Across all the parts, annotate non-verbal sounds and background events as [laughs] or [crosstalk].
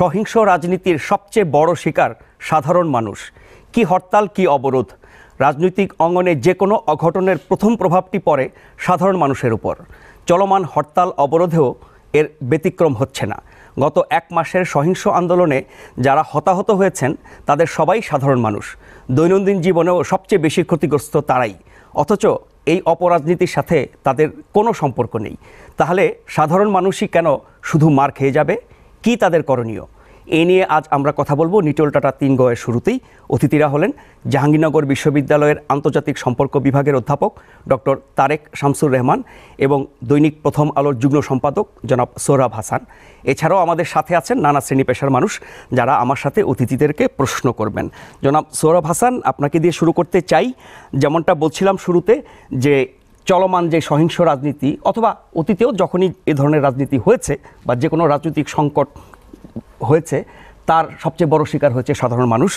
সহিংস রাজনীতির সবচেয়ে বড় শিকার সাধারণ মানুষ কি হরতাল কি অবরোধ রাজনৈতিক অঙ্গনে যে কোনো অঘটনের প্রথম প্রভাবটি পড়ে সাধারণ মানুষের উপর চলমান হরতাল অবরোধেও এর ব্যতিক্রম হচ্ছে না গত এক মাসের সহিংস আন্দোলনে যারা হতাহত হয়েছেন তাদের সবাই সাধারণ মানুষ দৈনন্দিন জীবনেও সবচেয়ে বেশি ক্ষতিগ্রস্ত তারাই অথচ এই অপরাজনীতির সাথে তাদের কোনো সম্পর্ক নেই তাহলে সাধারণ মানুষই কেন শুধু মার খেয়ে যাবে কি তাদের করণীয় এ নিয়ে আজ আমরা কথা বলবো নিটল টাটা তিন গয়ের শুরুতেই অতিথিরা হলেন জাহাঙ্গীরনগর বিশ্ববিদ্যালয়ের আন্তর্জাতিক সম্পর্ক বিভাগের অধ্যাপক ডক্টর তারেক শামসুর রহমান এবং দৈনিক প্রথম আলোর যুগ্ম সম্পাদক জনাব সোহরাব হাসান এছাড়াও আমাদের সাথে আছেন নানা শ্রেণী পেশার মানুষ যারা আমার সাথে অতিথিদেরকে প্রশ্ন করবেন জনাব সোহরাব হাসান আপনাকে দিয়ে শুরু করতে চাই যেমনটা বলছিলাম শুরুতে যে চলমান যে সহিংস রাজনীতি অথবা অতীতেও যখনই এ ধরনের রাজনীতি হয়েছে বা যে কোনো রাজনৈতিক সংকট হয়েছে তার সবচেয়ে বড় শিকার হয়েছে সাধারণ মানুষ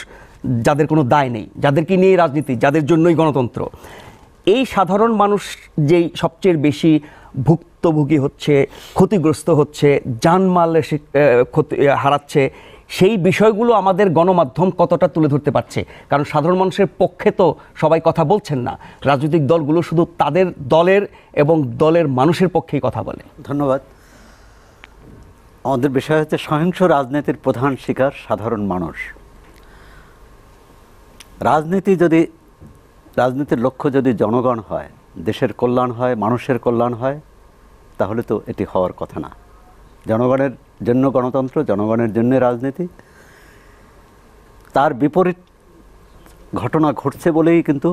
যাদের কোনো দায় নেই যাদেরকে নিয়ে রাজনীতি যাদের জন্যই গণতন্ত্র এই সাধারণ মানুষ যেই সবচেয়ে বেশি ভুক্তভোগী হচ্ছে ক্ষতিগ্রস্ত হচ্ছে জানমাল হারাচ্ছে সেই বিষয়গুলো আমাদের গণমাধ্যম কতটা তুলে ধরতে পারছে কারণ সাধারণ মানুষের পক্ষে তো সবাই কথা বলছেন না রাজনৈতিক দলগুলো শুধু তাদের দলের এবং দলের মানুষের পক্ষেই কথা বলে ধন্যবাদ আমাদের বিষয় হচ্ছে সহিংস রাজনীতির প্রধান শিকার সাধারণ মানুষ রাজনীতি যদি রাজনীতির লক্ষ্য যদি জনগণ হয় দেশের কল্যাণ হয় মানুষের কল্যাণ হয় তাহলে তো এটি হওয়ার কথা না জনগণের জন্য গণতন্ত্র জনগণের জন্য রাজনীতি তার বিপরীত ঘটনা ঘটছে বলেই কিন্তু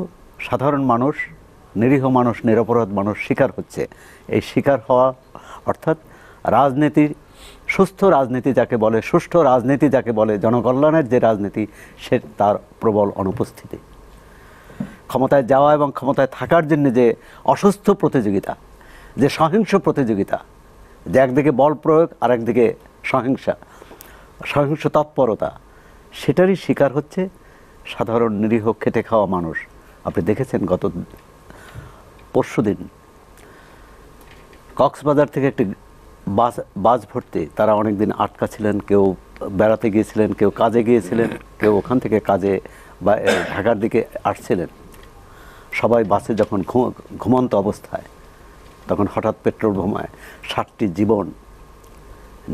সাধারণ মানুষ নিরীহ মানুষ নিরপরাধ মানুষ শিকার হচ্ছে এই শিকার হওয়া অর্থাৎ রাজনীতি সুস্থ রাজনীতি যাকে বলে সুষ্ঠ রাজনীতি যাকে বলে জনকল্যাণের যে রাজনীতি সে তার প্রবল অনুপস্থিতি ক্ষমতায় যাওয়া এবং ক্ষমতায় থাকার জন্য যে অসুস্থ প্রতিযোগিতা যে সহিংস প্রতিযোগিতা যে একদিকে বল প্রয়োগ আর একদিকে সহিংসা সহিংস তৎপরতা সেটারই শিকার হচ্ছে সাধারণ নিরীহ খেটে খাওয়া মানুষ আপনি দেখেছেন গত পরশু দিন কক্সবাজার থেকে একটি বাস বাস ভর্তি তারা অনেক দিন আটকা ছিলেন কেউ বেড়াতে গিয়েছিলেন কেউ কাজে গিয়েছিলেন কেউ ওখান থেকে কাজে বা ঢাকার দিকে আসছিলেন সবাই বাসে যখন ঘুমন্ত অবস্থায় তখন হঠাৎ পেট্রোল বোমায় ষাটটি জীবন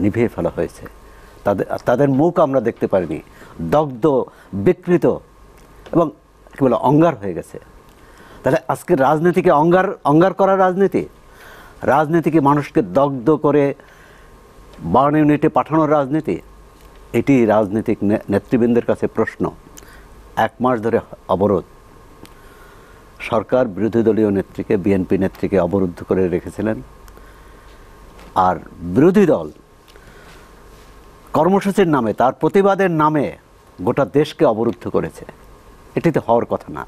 নিভিয়ে ফেলা হয়েছে তাদের তাদের মুখ আমরা দেখতে পারিনি দগ্ধ বিকৃত এবং কী বলে অঙ্গার হয়ে গেছে তাহলে আজকে রাজনীতিকে অঙ্গার অঙ্গার করা রাজনীতি রাজনীতিকে মানুষকে দগ্ধ করে বার্ন ইউনিটে পাঠানোর রাজনীতি এটি রাজনৈতিক নেতৃবৃন্দের কাছে প্রশ্ন এক মাস ধরে অবরোধ সরকার বিরোধী দলীয় নেত্রীকে বিএনপি নেত্রীকে অবরুদ্ধ করে রেখেছিলেন আর বিরোধী দল কর্মসূচির নামে তার প্রতিবাদের নামে গোটা দেশকে অবরুদ্ধ করেছে এটি তো হওয়ার কথা না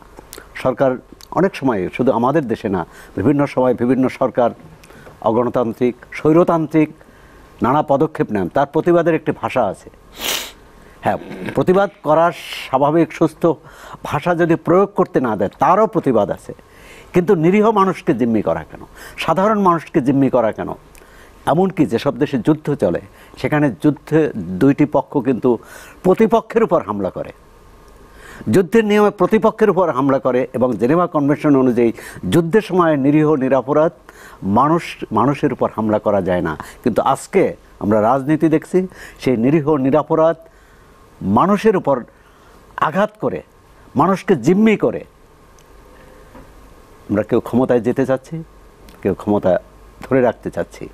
সরকার অনেক সময় শুধু আমাদের দেশে না বিভিন্ন সময় বিভিন্ন সরকার অগণতান্ত্রিক স্বৈরতান্ত্রিক নানা পদক্ষেপ নেন তার প্রতিবাদের একটি ভাষা আছে হ্যাঁ প্রতিবাদ করার স্বাভাবিক সুস্থ ভাষা যদি প্রয়োগ করতে না দেয় তারও প্রতিবাদ আছে কিন্তু নিরীহ মানুষকে জিম্মি করা কেন সাধারণ মানুষকে জিম্মি করা কেন এমনকি যেসব দেশে যুদ্ধ চলে সেখানে যুদ্ধে দুইটি পক্ষ কিন্তু প্রতিপক্ষের উপর হামলা করে যুদ্ধের নিয়মে প্রতিপক্ষের উপর হামলা করে এবং জেনেভা কনভেনশন অনুযায়ী যুদ্ধের সময় নিরীহ নিরাপরাধ মানুষ মানুষের উপর হামলা করা যায় না কিন্তু আজকে আমরা রাজনীতি দেখছি সেই নিরীহ নিরাপরাধ মানুষের উপর আঘাত করে মানুষকে জিম্মি করে আমরা কেউ ক্ষমতায় যেতে চাচ্ছি কেউ ক্ষমতা ধরে রাখতে চাচ্ছি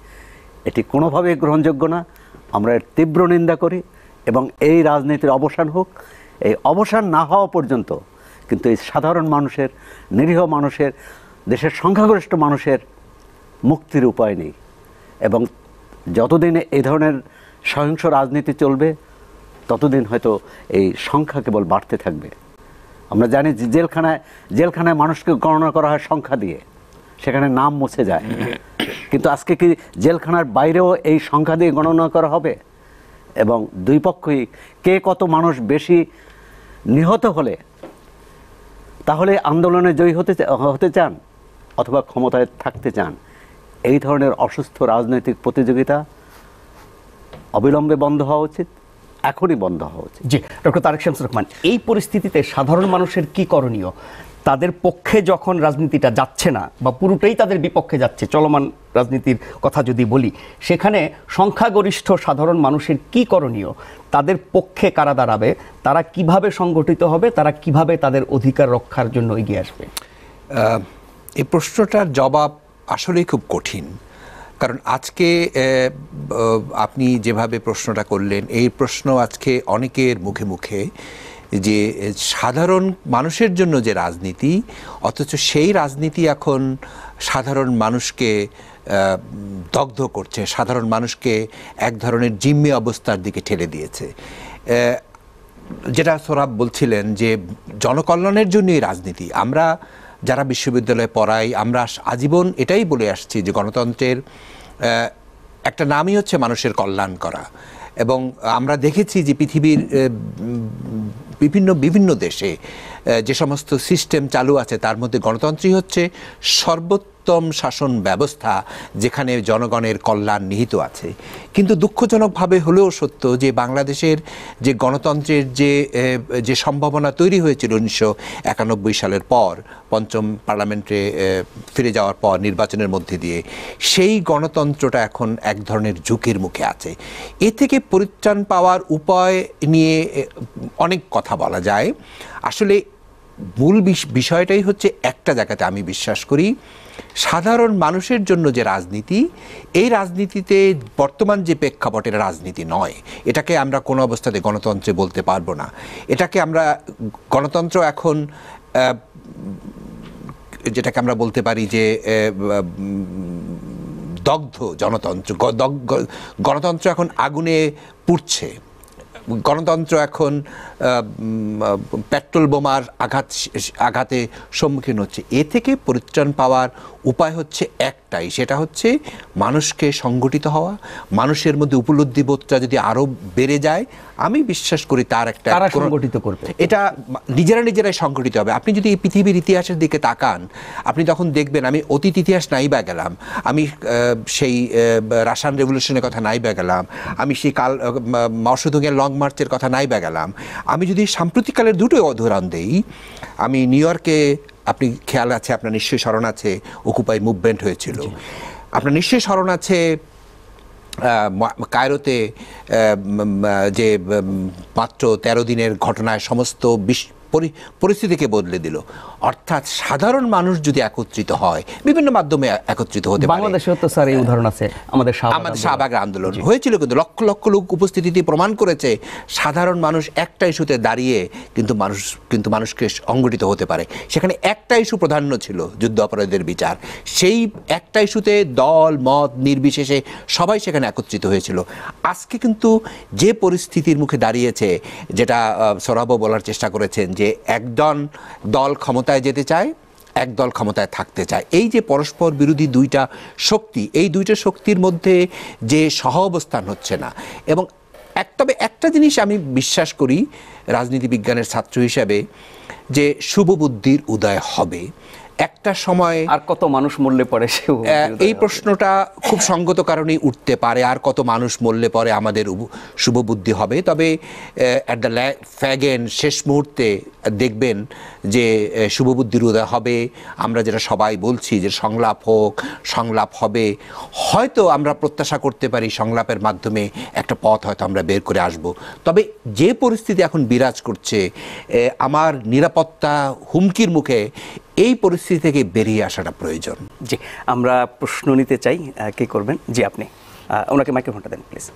এটি কোনোভাবে গ্রহণযোগ্য না আমরা এর তীব্র নিন্দা করি এবং এই রাজনীতির অবসান হোক এই অবসান না হওয়া পর্যন্ত কিন্তু এই সাধারণ মানুষের নিরীহ মানুষের দেশের সংখ্যাগরিষ্ঠ মানুষের মুক্তির উপায় নেই এবং যতদিন এই ধরনের সহিংস রাজনীতি চলবে ততদিন হয়তো এই সংখ্যা কেবল বাড়তে থাকবে আমরা জানি যে জেলখানায় জেলখানায় মানুষকে গণনা করা হয় সংখ্যা দিয়ে সেখানে নাম মুছে যায় কিন্তু আজকে কি জেলখানার বাইরেও এই সংখ্যা দিয়ে গণনা করা হবে এবং দুই পক্ষই কে কত মানুষ বেশি নিহত হলে তাহলে আন্দোলনে জয়ী হতে হতে চান অথবা ক্ষমতায় থাকতে চান এই ধরনের অসুস্থ রাজনৈতিক প্রতিযোগিতা অবিলম্বে বন্ধ হওয়া উচিত এখনই বন্ধ হওয়া উচিত জি ডক্টর তারেক শামসুর রহমান এই পরিস্থিতিতে সাধারণ মানুষের কি করণীয় তাদের পক্ষে যখন রাজনীতিটা যাচ্ছে না বা পুরোটাই তাদের বিপক্ষে যাচ্ছে চলমান রাজনীতির কথা যদি বলি সেখানে সংখ্যাগরিষ্ঠ সাধারণ মানুষের কি করণীয় তাদের পক্ষে কারা দাঁড়াবে তারা কিভাবে সংগঠিত হবে তারা কিভাবে তাদের অধিকার রক্ষার জন্য এগিয়ে আসবে এই প্রশ্নটার জবাব আসলেই খুব কঠিন কারণ আজকে আপনি যেভাবে প্রশ্নটা করলেন এই প্রশ্ন আজকে অনেকের মুখে মুখে যে সাধারণ মানুষের জন্য যে রাজনীতি অথচ সেই রাজনীতি এখন সাধারণ মানুষকে দগ্ধ করছে সাধারণ মানুষকে এক ধরনের জিম্মি অবস্থার দিকে ঠেলে দিয়েছে যেটা সোরাব বলছিলেন যে জনকল্যাণের জন্যই রাজনীতি আমরা যারা বিশ্ববিদ্যালয়ে পড়াই আমরা আজীবন এটাই বলে আসছি যে গণতন্ত্রের একটা নামই হচ্ছে মানুষের কল্যাণ করা এবং আমরা দেখেছি যে পৃথিবীর বিভিন্ন বিভিন্ন দেশে যে সমস্ত সিস্টেম চালু আছে তার মধ্যে গণতন্ত্রই হচ্ছে সর্বোচ্চ উত্তম শাসন ব্যবস্থা যেখানে জনগণের কল্যাণ নিহিত আছে কিন্তু দুঃখজনকভাবে হলেও সত্য যে বাংলাদেশের যে গণতন্ত্রের যে যে সম্ভাবনা তৈরি হয়েছিল উনিশশো একানব্বই সালের পর পঞ্চম পার্লামেন্টে ফিরে যাওয়ার পর নির্বাচনের মধ্যে দিয়ে সেই গণতন্ত্রটা এখন এক ধরনের ঝুঁকির মুখে আছে এ থেকে পরিত্রাণ পাওয়ার উপায় নিয়ে অনেক কথা বলা যায় আসলে মূল বিষয়টাই হচ্ছে একটা জায়গাতে আমি বিশ্বাস করি সাধারণ মানুষের জন্য যে রাজনীতি এই রাজনীতিতে বর্তমান যে প্রেক্ষাপটের রাজনীতি নয় এটাকে আমরা কোনো অবস্থাতে গণতন্ত্রে বলতে পারবো না এটাকে আমরা গণতন্ত্র এখন যেটাকে আমরা বলতে পারি যে দগ্ধ জনতন্ত্র গণতন্ত্র এখন আগুনে পুড়ছে গণতন্ত্র এখন পেট্রোল বোমার আঘাত আঘাতে সম্মুখীন হচ্ছে এ থেকে পরিত্রাণ পাওয়ার উপায় হচ্ছে এক একটাই সেটা হচ্ছে মানুষকে সংগঠিত হওয়া মানুষের মধ্যে উপলব্ধি বোধটা যদি আরও বেড়ে যায় আমি বিশ্বাস করি তার একটা সংগঠিত করবে এটা নিজেরা নিজেরাই সংগঠিত হবে আপনি যদি এই পৃথিবীর ইতিহাসের দিকে তাকান আপনি তখন দেখবেন আমি অতীত ইতিহাস নাই বা গেলাম আমি সেই রাশিয়ান রেভলিউশনের কথা নাই বা গেলাম আমি সেই কাল মাওসুদুঙের লং মার্চের কথা নাই বা গেলাম আমি যদি সাম্প্রতিককালের দুটোই অধরান দিই আমি নিউ ইয়র্কে আপনি খেয়াল আছে আপনার নিশ্চয়ই স্মরণ আছে অকুপাই মুভমেন্ট হয়েছিল আপনার নিশ্চয়ই স্মরণ আছে কায়রোতে যে মাত্র তেরো দিনের ঘটনায় সমস্ত বিশ্ব পরিস্থিতিকে বদলে দিল অর্থাৎ সাধারণ মানুষ যদি একত্রিত হয় বিভিন্ন মাধ্যমে একত্রিত হতে পারে তো স্যার এই উদাহরণ আছে আমাদের আমাদের শাহবাগের আন্দোলন হয়েছিল কিন্তু লক্ষ লক্ষ লোক উপস্থিতিতে প্রমাণ করেছে সাধারণ মানুষ একটা ইস্যুতে দাঁড়িয়ে কিন্তু মানুষ কিন্তু মানুষকে সংগঠিত হতে পারে সেখানে একটা ইস্যু প্রাধান্য ছিল যুদ্ধ অপরাধীদের বিচার সেই একটা ইস্যুতে দল মত নির্বিশেষে সবাই সেখানে একত্রিত হয়েছিল আজকে কিন্তু যে পরিস্থিতির মুখে দাঁড়িয়েছে যেটা সরাবো বলার চেষ্টা করেছেন যে যে একদল দল ক্ষমতায় যেতে চায় এক দল ক্ষমতায় থাকতে চায় এই যে পরস্পর বিরোধী দুইটা শক্তি এই দুইটা শক্তির মধ্যে যে সহ অবস্থান হচ্ছে না এবং এক তবে একটা জিনিস আমি বিশ্বাস করি রাজনীতি বিজ্ঞানের ছাত্র হিসাবে যে শুভ বুদ্ধির উদয় হবে একটা সময় আর কত মানুষ মরলে পড়ে সে এই প্রশ্নটা খুব সঙ্গত কারণেই উঠতে পারে আর কত মানুষ মূল্যে পরে আমাদের শুভবুদ্ধি হবে তবে অ্যাট দ্য ফ্যাগেন শেষ মুহূর্তে দেখবেন যে শুভবুদ্ধির উদয় হবে আমরা যেটা সবাই বলছি যে সংলাপ হোক সংলাপ হবে হয়তো আমরা প্রত্যাশা করতে পারি সংলাপের মাধ্যমে একটা পথ হয়তো আমরা বের করে আসব তবে যে পরিস্থিতি এখন বিরাজ করছে আমার নিরাপত্তা হুমকির মুখে এই পরিস্থিতি থেকে বেরিয়ে আসাটা প্রয়োজন জি আমরা প্রশ্ন নিতে চাই কে করবেন জি আপনি ওনাকে মাইক্রোফোনটা দেন প্লিজ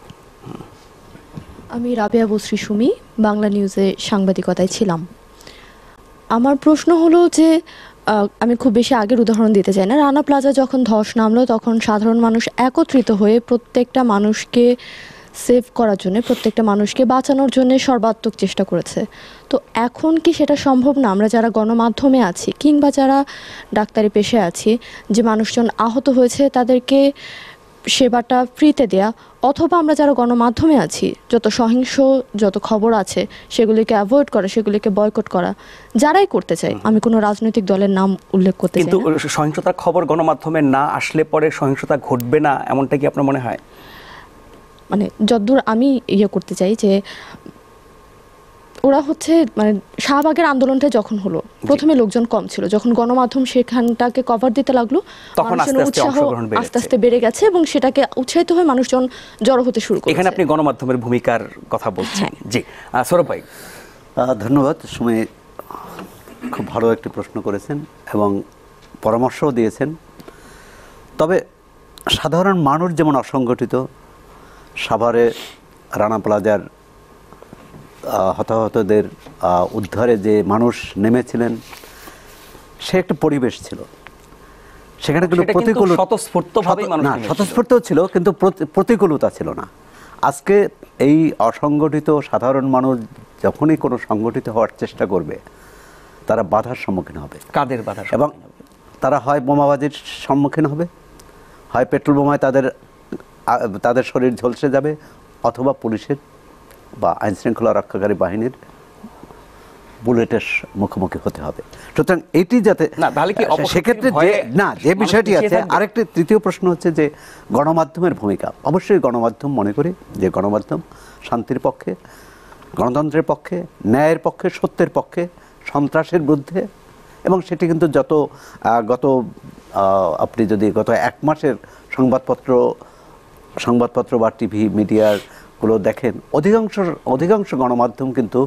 আমি রাবেয়া বশ্রী সুমি বাংলা নিউজে সাংবাদিকতায় ছিলাম আমার প্রশ্ন হলো যে আমি খুব বেশি আগের উদাহরণ দিতে চাই না রানা প্লাজা যখন ধস নামলো তখন সাধারণ মানুষ একত্রিত হয়ে প্রত্যেকটা মানুষকে সেভ করার জন্য প্রত্যেকটা মানুষকে বাঁচানোর জন্য সর্বাত্মক চেষ্টা করেছে তো এখন কি সেটা সম্ভব না আমরা যারা গণমাধ্যমে আছি কিংবা যারা ডাক্তারি পেশায় আছি যে মানুষজন আহত হয়েছে তাদেরকে সেবাটা ফ্রিতে দেয়া অথবা আমরা যারা গণমাধ্যমে আছি যত সহিংস যত খবর আছে সেগুলিকে অ্যাভয়েড করা সেগুলিকে বয়কট করা যারাই করতে চাই আমি কোনো রাজনৈতিক দলের নাম উল্লেখ করতে কিন্তু সহিংসতার খবর গণমাধ্যমে না আসলে পরে সহিংসতা ঘটবে না এমনটা কি আপনার মনে হয় মানে যদ্দূর আমি ইয়ে করতে চাই যে ওরা হচ্ছে মানে শাহবাগের আন্দোলনটা যখন হলো প্রথমে লোকজন কম ছিল যখন গণমাধ্যম সেখানটাকে কভার দিতে লাগলো মানুষের উৎসাহ আস্তে আস্তে বেড়ে গেছে এবং সেটাকে উৎসাহিত হয়ে মানুষজন জড়ো হতে শুরু করে এখানে আপনি গণমাধ্যমের ভূমিকার কথা বলছেন হ্যাঁ। জি সৌরভ ভাই ধন্যবাদ সময়ে খুব ভালো একটি প্রশ্ন করেছেন এবং পরামর্শও দিয়েছেন তবে সাধারণ মানুষ যেমন অসংগঠিত সাভারে রানা প্লাজার হতাহতদের উদ্ধারে যে মানুষ নেমেছিলেন সে একটা পরিবেশ ছিল সেখানে কিন্তু প্রতিকূল না স্বতঃস্ফূর্ত ছিল কিন্তু প্রতিকূলতা ছিল না আজকে এই অসংগঠিত সাধারণ মানুষ যখনই কোনো সংগঠিত হওয়ার চেষ্টা করবে তারা বাধার সম্মুখীন হবে কাদের বাধা এবং তারা হয় বোমাবাজির সম্মুখীন হবে হয় পেট্রোল বোমায় তাদের তাদের শরীর ঝলসে যাবে অথবা পুলিশের বা আইনশৃঙ্খলা রক্ষাকারী বাহিনীর বুলেটের মুখোমুখি হতে হবে সুতরাং এটি যাতে না তাহলে কি সেক্ষেত্রে যে না যে বিষয়টি আছে আরেকটি তৃতীয় প্রশ্ন হচ্ছে যে গণমাধ্যমের ভূমিকা অবশ্যই গণমাধ্যম মনে করি যে গণমাধ্যম শান্তির পক্ষে গণতন্ত্রের পক্ষে ন্যায়ের পক্ষে সত্যের পক্ষে সন্ত্রাসের বিরুদ্ধে এবং সেটি কিন্তু যত গত আপনি যদি গত এক মাসের সংবাদপত্র সংবাদপত্র বা টিভি মিডিয়াগুলো দেখেন অধিকাংশ অধিকাংশ গণমাধ্যম কিন্তু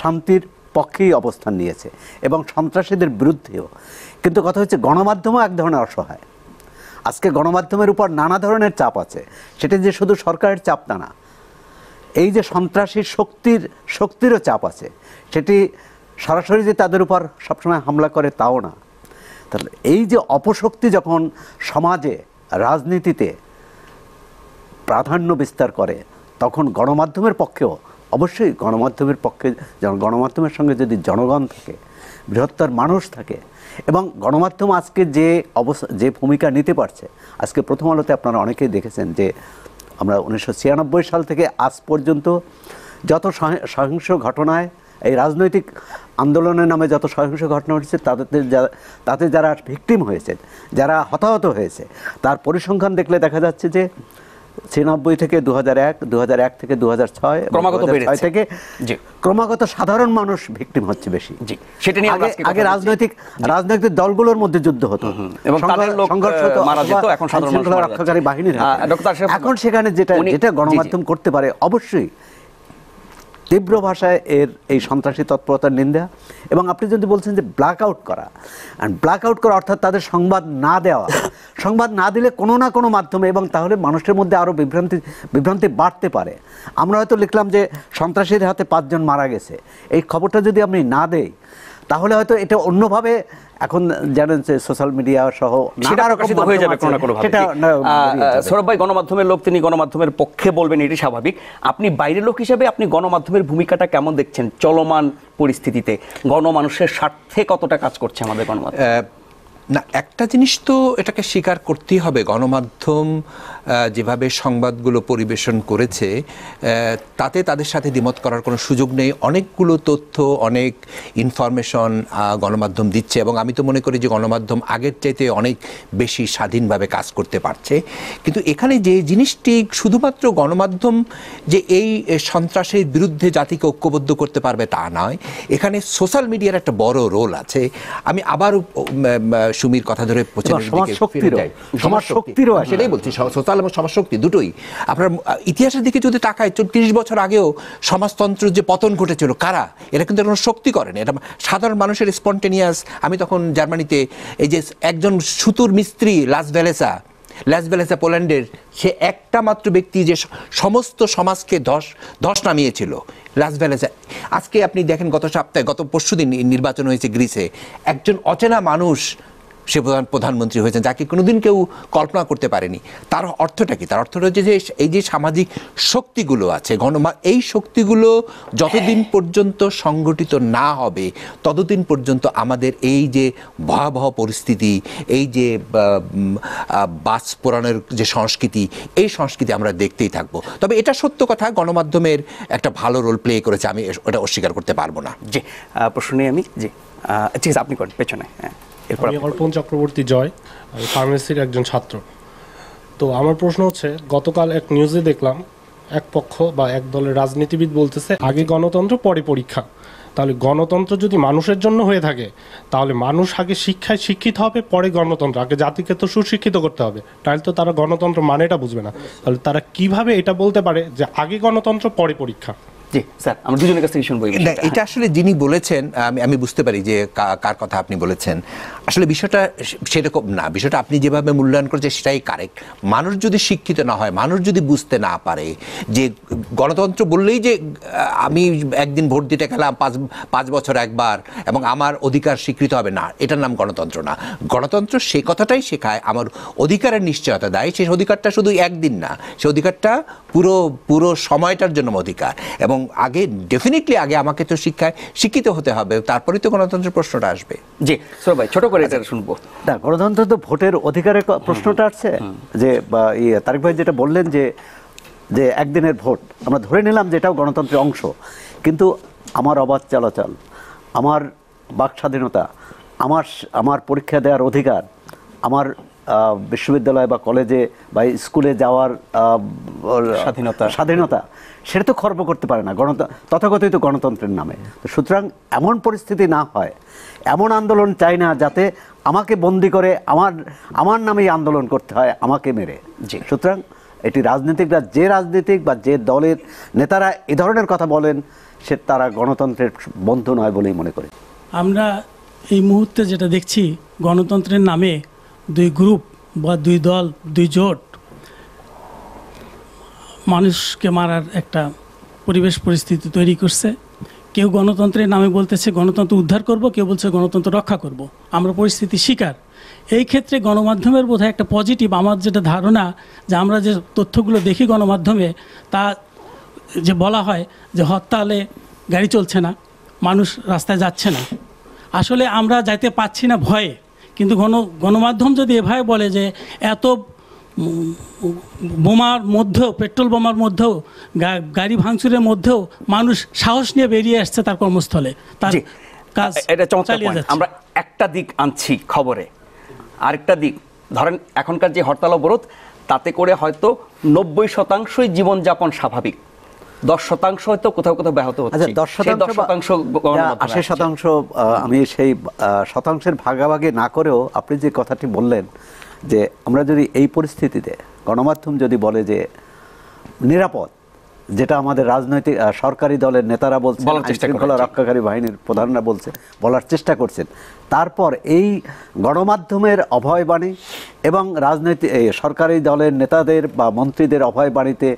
শান্তির পক্ষেই অবস্থান নিয়েছে এবং সন্ত্রাসীদের বিরুদ্ধেও কিন্তু কথা হচ্ছে গণমাধ্যমও এক ধরনের অসহায় আজকে গণমাধ্যমের উপর নানা ধরনের চাপ আছে সেটা যে শুধু সরকারের চাপ তা না এই যে সন্ত্রাসী শক্তির শক্তিরও চাপ আছে সেটি সরাসরি যে তাদের উপর সবসময় হামলা করে তাও না তাহলে এই যে অপশক্তি যখন সমাজে রাজনীতিতে প্রাধান্য বিস্তার করে তখন গণমাধ্যমের পক্ষেও অবশ্যই গণমাধ্যমের পক্ষে গণমাধ্যমের সঙ্গে যদি জনগণ থাকে বৃহত্তর মানুষ থাকে এবং গণমাধ্যম আজকে যে অবস্থা যে ভূমিকা নিতে পারছে আজকে প্রথম আলোতে আপনারা অনেকেই দেখেছেন যে আমরা উনিশশো সাল থেকে আজ পর্যন্ত যত সহিংস ঘটনায় এই রাজনৈতিক আন্দোলনের নামে যত সহিংস ঘটনা ঘটেছে তাদের তাতে যারা ভিকটিম হয়েছে যারা হতাহত হয়েছে তার পরিসংখ্যান দেখলে দেখা যাচ্ছে যে ছিয়ানব্বই থেকে দু হাজার এক দু হাজার এক থেকে দু হাজার ছয় ক্রমাগত ছয় থেকে ক্রমাগত সাধারণ মানুষ ভিক্টিম হচ্ছে বেশি সেটা নিয়ে আগে রাজনৈতিক রাজনৈতিক দলগুলোর মধ্যে যুদ্ধ হতো এবং সংঘর্ষ হতো এখন সাধারণ রক্ষাকারী বাহিনীর এখন সেখানে যেটা যেটা গণমাধ্যম করতে পারে অবশ্যই তীব্র ভাষায় এর এই সন্ত্রাসী তৎপরতার নিন্দা এবং আপনি যদি বলছেন যে ব্ল্যাক আউট করা অ্যান্ড ব্ল্যাক আউট করা অর্থাৎ তাদের সংবাদ না দেওয়া [laughs] সংবাদ না দিলে কোনো না কোনো মাধ্যমে এবং তাহলে মানুষের মধ্যে আরও বিভ্রান্তি বিভ্রান্তি বাড়তে পারে আমরা হয়তো লিখলাম যে সন্ত্রাসীর হাতে পাঁচজন মারা গেছে এই খবরটা যদি আপনি না দেই তাহলে হয়তো এটা অন্যভাবে এখন জানেন যে সোশ্যাল মিডিয়া সহ সেটা প্রকাশিত হয়ে যাবে কোনো না কোনো সৌরভ ভাই গণমাধ্যমের লোক তিনি গণমাধ্যমের পক্ষে বলবেন এটি স্বাভাবিক আপনি বাইরের লোক হিসেবে আপনি গণমাধ্যমের ভূমিকাটা কেমন দেখছেন চলমান পরিস্থিতিতে গণমানুষের স্বার্থে কতটা কাজ করছে আমাদের গণমাধ্যম না একটা জিনিস তো এটাকে স্বীকার করতেই হবে গণমাধ্যম যেভাবে সংবাদগুলো পরিবেশন করেছে তাতে তাদের সাথে দ্বিমত করার কোনো সুযোগ নেই অনেকগুলো তথ্য অনেক ইনফরমেশন গণমাধ্যম দিচ্ছে এবং আমি তো মনে করি যে গণমাধ্যম আগের চাইতে অনেক বেশি স্বাধীনভাবে কাজ করতে পারছে কিন্তু এখানে যে জিনিসটি শুধুমাত্র গণমাধ্যম যে এই সন্ত্রাসের বিরুদ্ধে জাতিকে ঐক্যবদ্ধ করতে পারবে তা নয় এখানে সোশ্যাল মিডিয়ার একটা বড় রোল আছে আমি আবার সুমির কথা ধরে সমাজশক্তি সেটাই বলছি সোশ্যাল এবং সমাজ শক্তি দুটোই আপনার ইতিহাসের দিকে যদি তাকায় চল্লিশ বছর আগেও সমাজতন্ত্র যে পতন ঘটেছিল কারা এটা কিন্তু কোনো শক্তি করেনি এটা সাধারণ মানুষের স্পন্টেনিয়াস আমি তখন জার্মানিতে এই যে একজন সুতুর মিস্ত্রি লাস ভ্যালেসা ভ্যালেসা পোল্যান্ডের সে একটা মাত্র ব্যক্তি যে সমস্ত সমাজকে ধস ধস নামিয়েছিল ভ্যালেসা আজকে আপনি দেখেন গত সপ্তাহে গত পরশু দিন নির্বাচন হয়েছে গ্রিসে একজন অচেনা মানুষ সে প্রধান প্রধানমন্ত্রী হয়েছেন যাকে কোনোদিন কেউ কল্পনা করতে পারেনি তার অর্থটা কি তার অর্থটা হচ্ছে যে এই যে সামাজিক শক্তিগুলো আছে গণমা এই শক্তিগুলো যতদিন পর্যন্ত সংগঠিত না হবে ততদিন পর্যন্ত আমাদের এই যে ভয়াবহ পরিস্থিতি এই যে বাস পোড়ানোর যে সংস্কৃতি এই সংস্কৃতি আমরা দেখতেই থাকবো তবে এটা সত্য কথা গণমাধ্যমের একটা ভালো রোল প্লে করেছে আমি ওটা অস্বীকার করতে পারবো না যে প্রশ্নে আমি যে ঠিক আছে আপনি করেন পেছনে হ্যাঁ এরপর অর্পণ চক্রবর্তী জয় আমি ফার্মেসির একজন ছাত্র তো আমার প্রশ্ন হচ্ছে গতকাল এক নিউজে দেখলাম এক পক্ষ বা এক দলের রাজনীতিবিদ বলতেছে আগে গণতন্ত্র পরে পরীক্ষা তাহলে গণতন্ত্র যদি মানুষের জন্য হয়ে থাকে তাহলে মানুষ আগে শিক্ষায় শিক্ষিত হবে পরে গণতন্ত্র আগে জাতিকে তো সুশিক্ষিত করতে হবে তাহলে তো তারা গণতন্ত্র মানেটা বুঝবে না তাহলে তারা কিভাবে এটা বলতে পারে যে আগে গণতন্ত্র পরে পরীক্ষা জি স্যার আমরা এটা আসলে যিনি বলেছেন আমি আমি বুঝতে পারি যে কার কথা আপনি বলেছেন আসলে বিষয়টা সেরকম না বিষয়টা আপনি যেভাবে মূল্যায়ন করেছেন সেটাই কারেক্ট মানুষ যদি শিক্ষিত না হয় মানুষ যদি বুঝতে না পারে যে গণতন্ত্র বললেই যে আমি একদিন ভোট দিতে গেলাম পাঁচ পাঁচ বছর একবার এবং আমার অধিকার স্বীকৃত হবে না এটার নাম গণতন্ত্র না গণতন্ত্র সে কথাটাই শেখায় আমার অধিকারের নিশ্চয়তা দেয় সেই অধিকারটা শুধু একদিন না সে অধিকারটা পুরো পুরো সময়টার জন্য অধিকার এবং এবং আগে ডেফিনেটলি আগে আমাকে তো শিক্ষায় শিক্ষিত হতে হবে তারপরে তো গণতন্ত্রের প্রশ্নটা আসবে জি সবাই ছোট করে এটা আচ্ছা। শুনবো না গণতন্ত্র তো ভোটের অধিকারের প্রশ্নটা আসছে যে ইয়ে, তারিক ভাই যেটা বললেন যে যে একদিনের ভোট আমরা ধরে নিলাম যে এটাও গণতন্ত্রের অংশ কিন্তু আমার অবাধ চলাচল আমার বাক স্বাধীনতা আমার আমার পরীক্ষা দেওয়ার অধিকার আমার বিশ্ববিদ্যালয় বা কলেজে বা স্কুলে যাওয়ার স্বাধীনতা স্বাধীনতা সেটা তো খর্ব করতে পারে না গণত তথাকথিত গণতন্ত্রের নামে তো সুতরাং এমন পরিস্থিতি না হয় এমন আন্দোলন চাই না যাতে আমাকে বন্দি করে আমার আমার নামেই আন্দোলন করতে হয় আমাকে মেরে জি সুতরাং এটি রাজনীতিকরা যে রাজনীতিক বা যে দলের নেতারা এ ধরনের কথা বলেন সে তারা গণতন্ত্রের বন্ধু নয় বলেই মনে করে আমরা এই মুহূর্তে যেটা দেখছি গণতন্ত্রের নামে দুই গ্রুপ বা দুই দল দুই জোট মানুষকে মারার একটা পরিবেশ পরিস্থিতি তৈরি করছে কেউ গণতন্ত্রের নামে বলতেছে গণতন্ত্র উদ্ধার করব কেউ বলছে গণতন্ত্র রক্ষা করব। আমরা পরিস্থিতি শিকার এই ক্ষেত্রে গণমাধ্যমের বোধহয় একটা পজিটিভ আমার যেটা ধারণা যে আমরা যে তথ্যগুলো দেখি গণমাধ্যমে তা যে বলা হয় যে হরতালে গাড়ি চলছে না মানুষ রাস্তায় যাচ্ছে না আসলে আমরা যাইতে পাচ্ছি না ভয়ে কিন্তু গণ গণমাধ্যম যদি এভাবে বলে যে এত বোমার মধ্যেও পেট্রোল বোমার মধ্যেও গাড়ি ভাঙচুরের মধ্যেও মানুষ সাহস নিয়ে বেরিয়ে আসছে তার কর্মস্থলে তার কাজ এটা চমৎকার আমরা একটা দিক আনছি খবরে আরেকটা দিক ধরেন এখনকার যে হরতাল অবরোধ তাতে করে হয়তো নব্বই শতাংশই জীবনযাপন স্বাভাবিক দশ শতাংশ হয়তো কোথাও কোথাও ব্যাহত হচ্ছে আচ্ছা, দশ শতাংশ আশি শতাংশ আমি সেই শতাংশের ভাগাভাগি না করেও আপনি যে কথাটি বললেন যে আমরা যদি এই পরিস্থিতিতে গণমাধ্যম যদি বলে যে নিরাপদ যেটা আমাদের রাজনৈতিক সরকারি দলের নেতারা বলছে শৃঙ্খলা রক্ষাকারী বাহিনীর প্রধানরা বলছে বলার চেষ্টা করছেন তারপর এই গণমাধ্যমের অভয়বাণী এবং রাজনৈতিক সরকারি দলের নেতাদের বা মন্ত্রীদের অভয়বাণীতে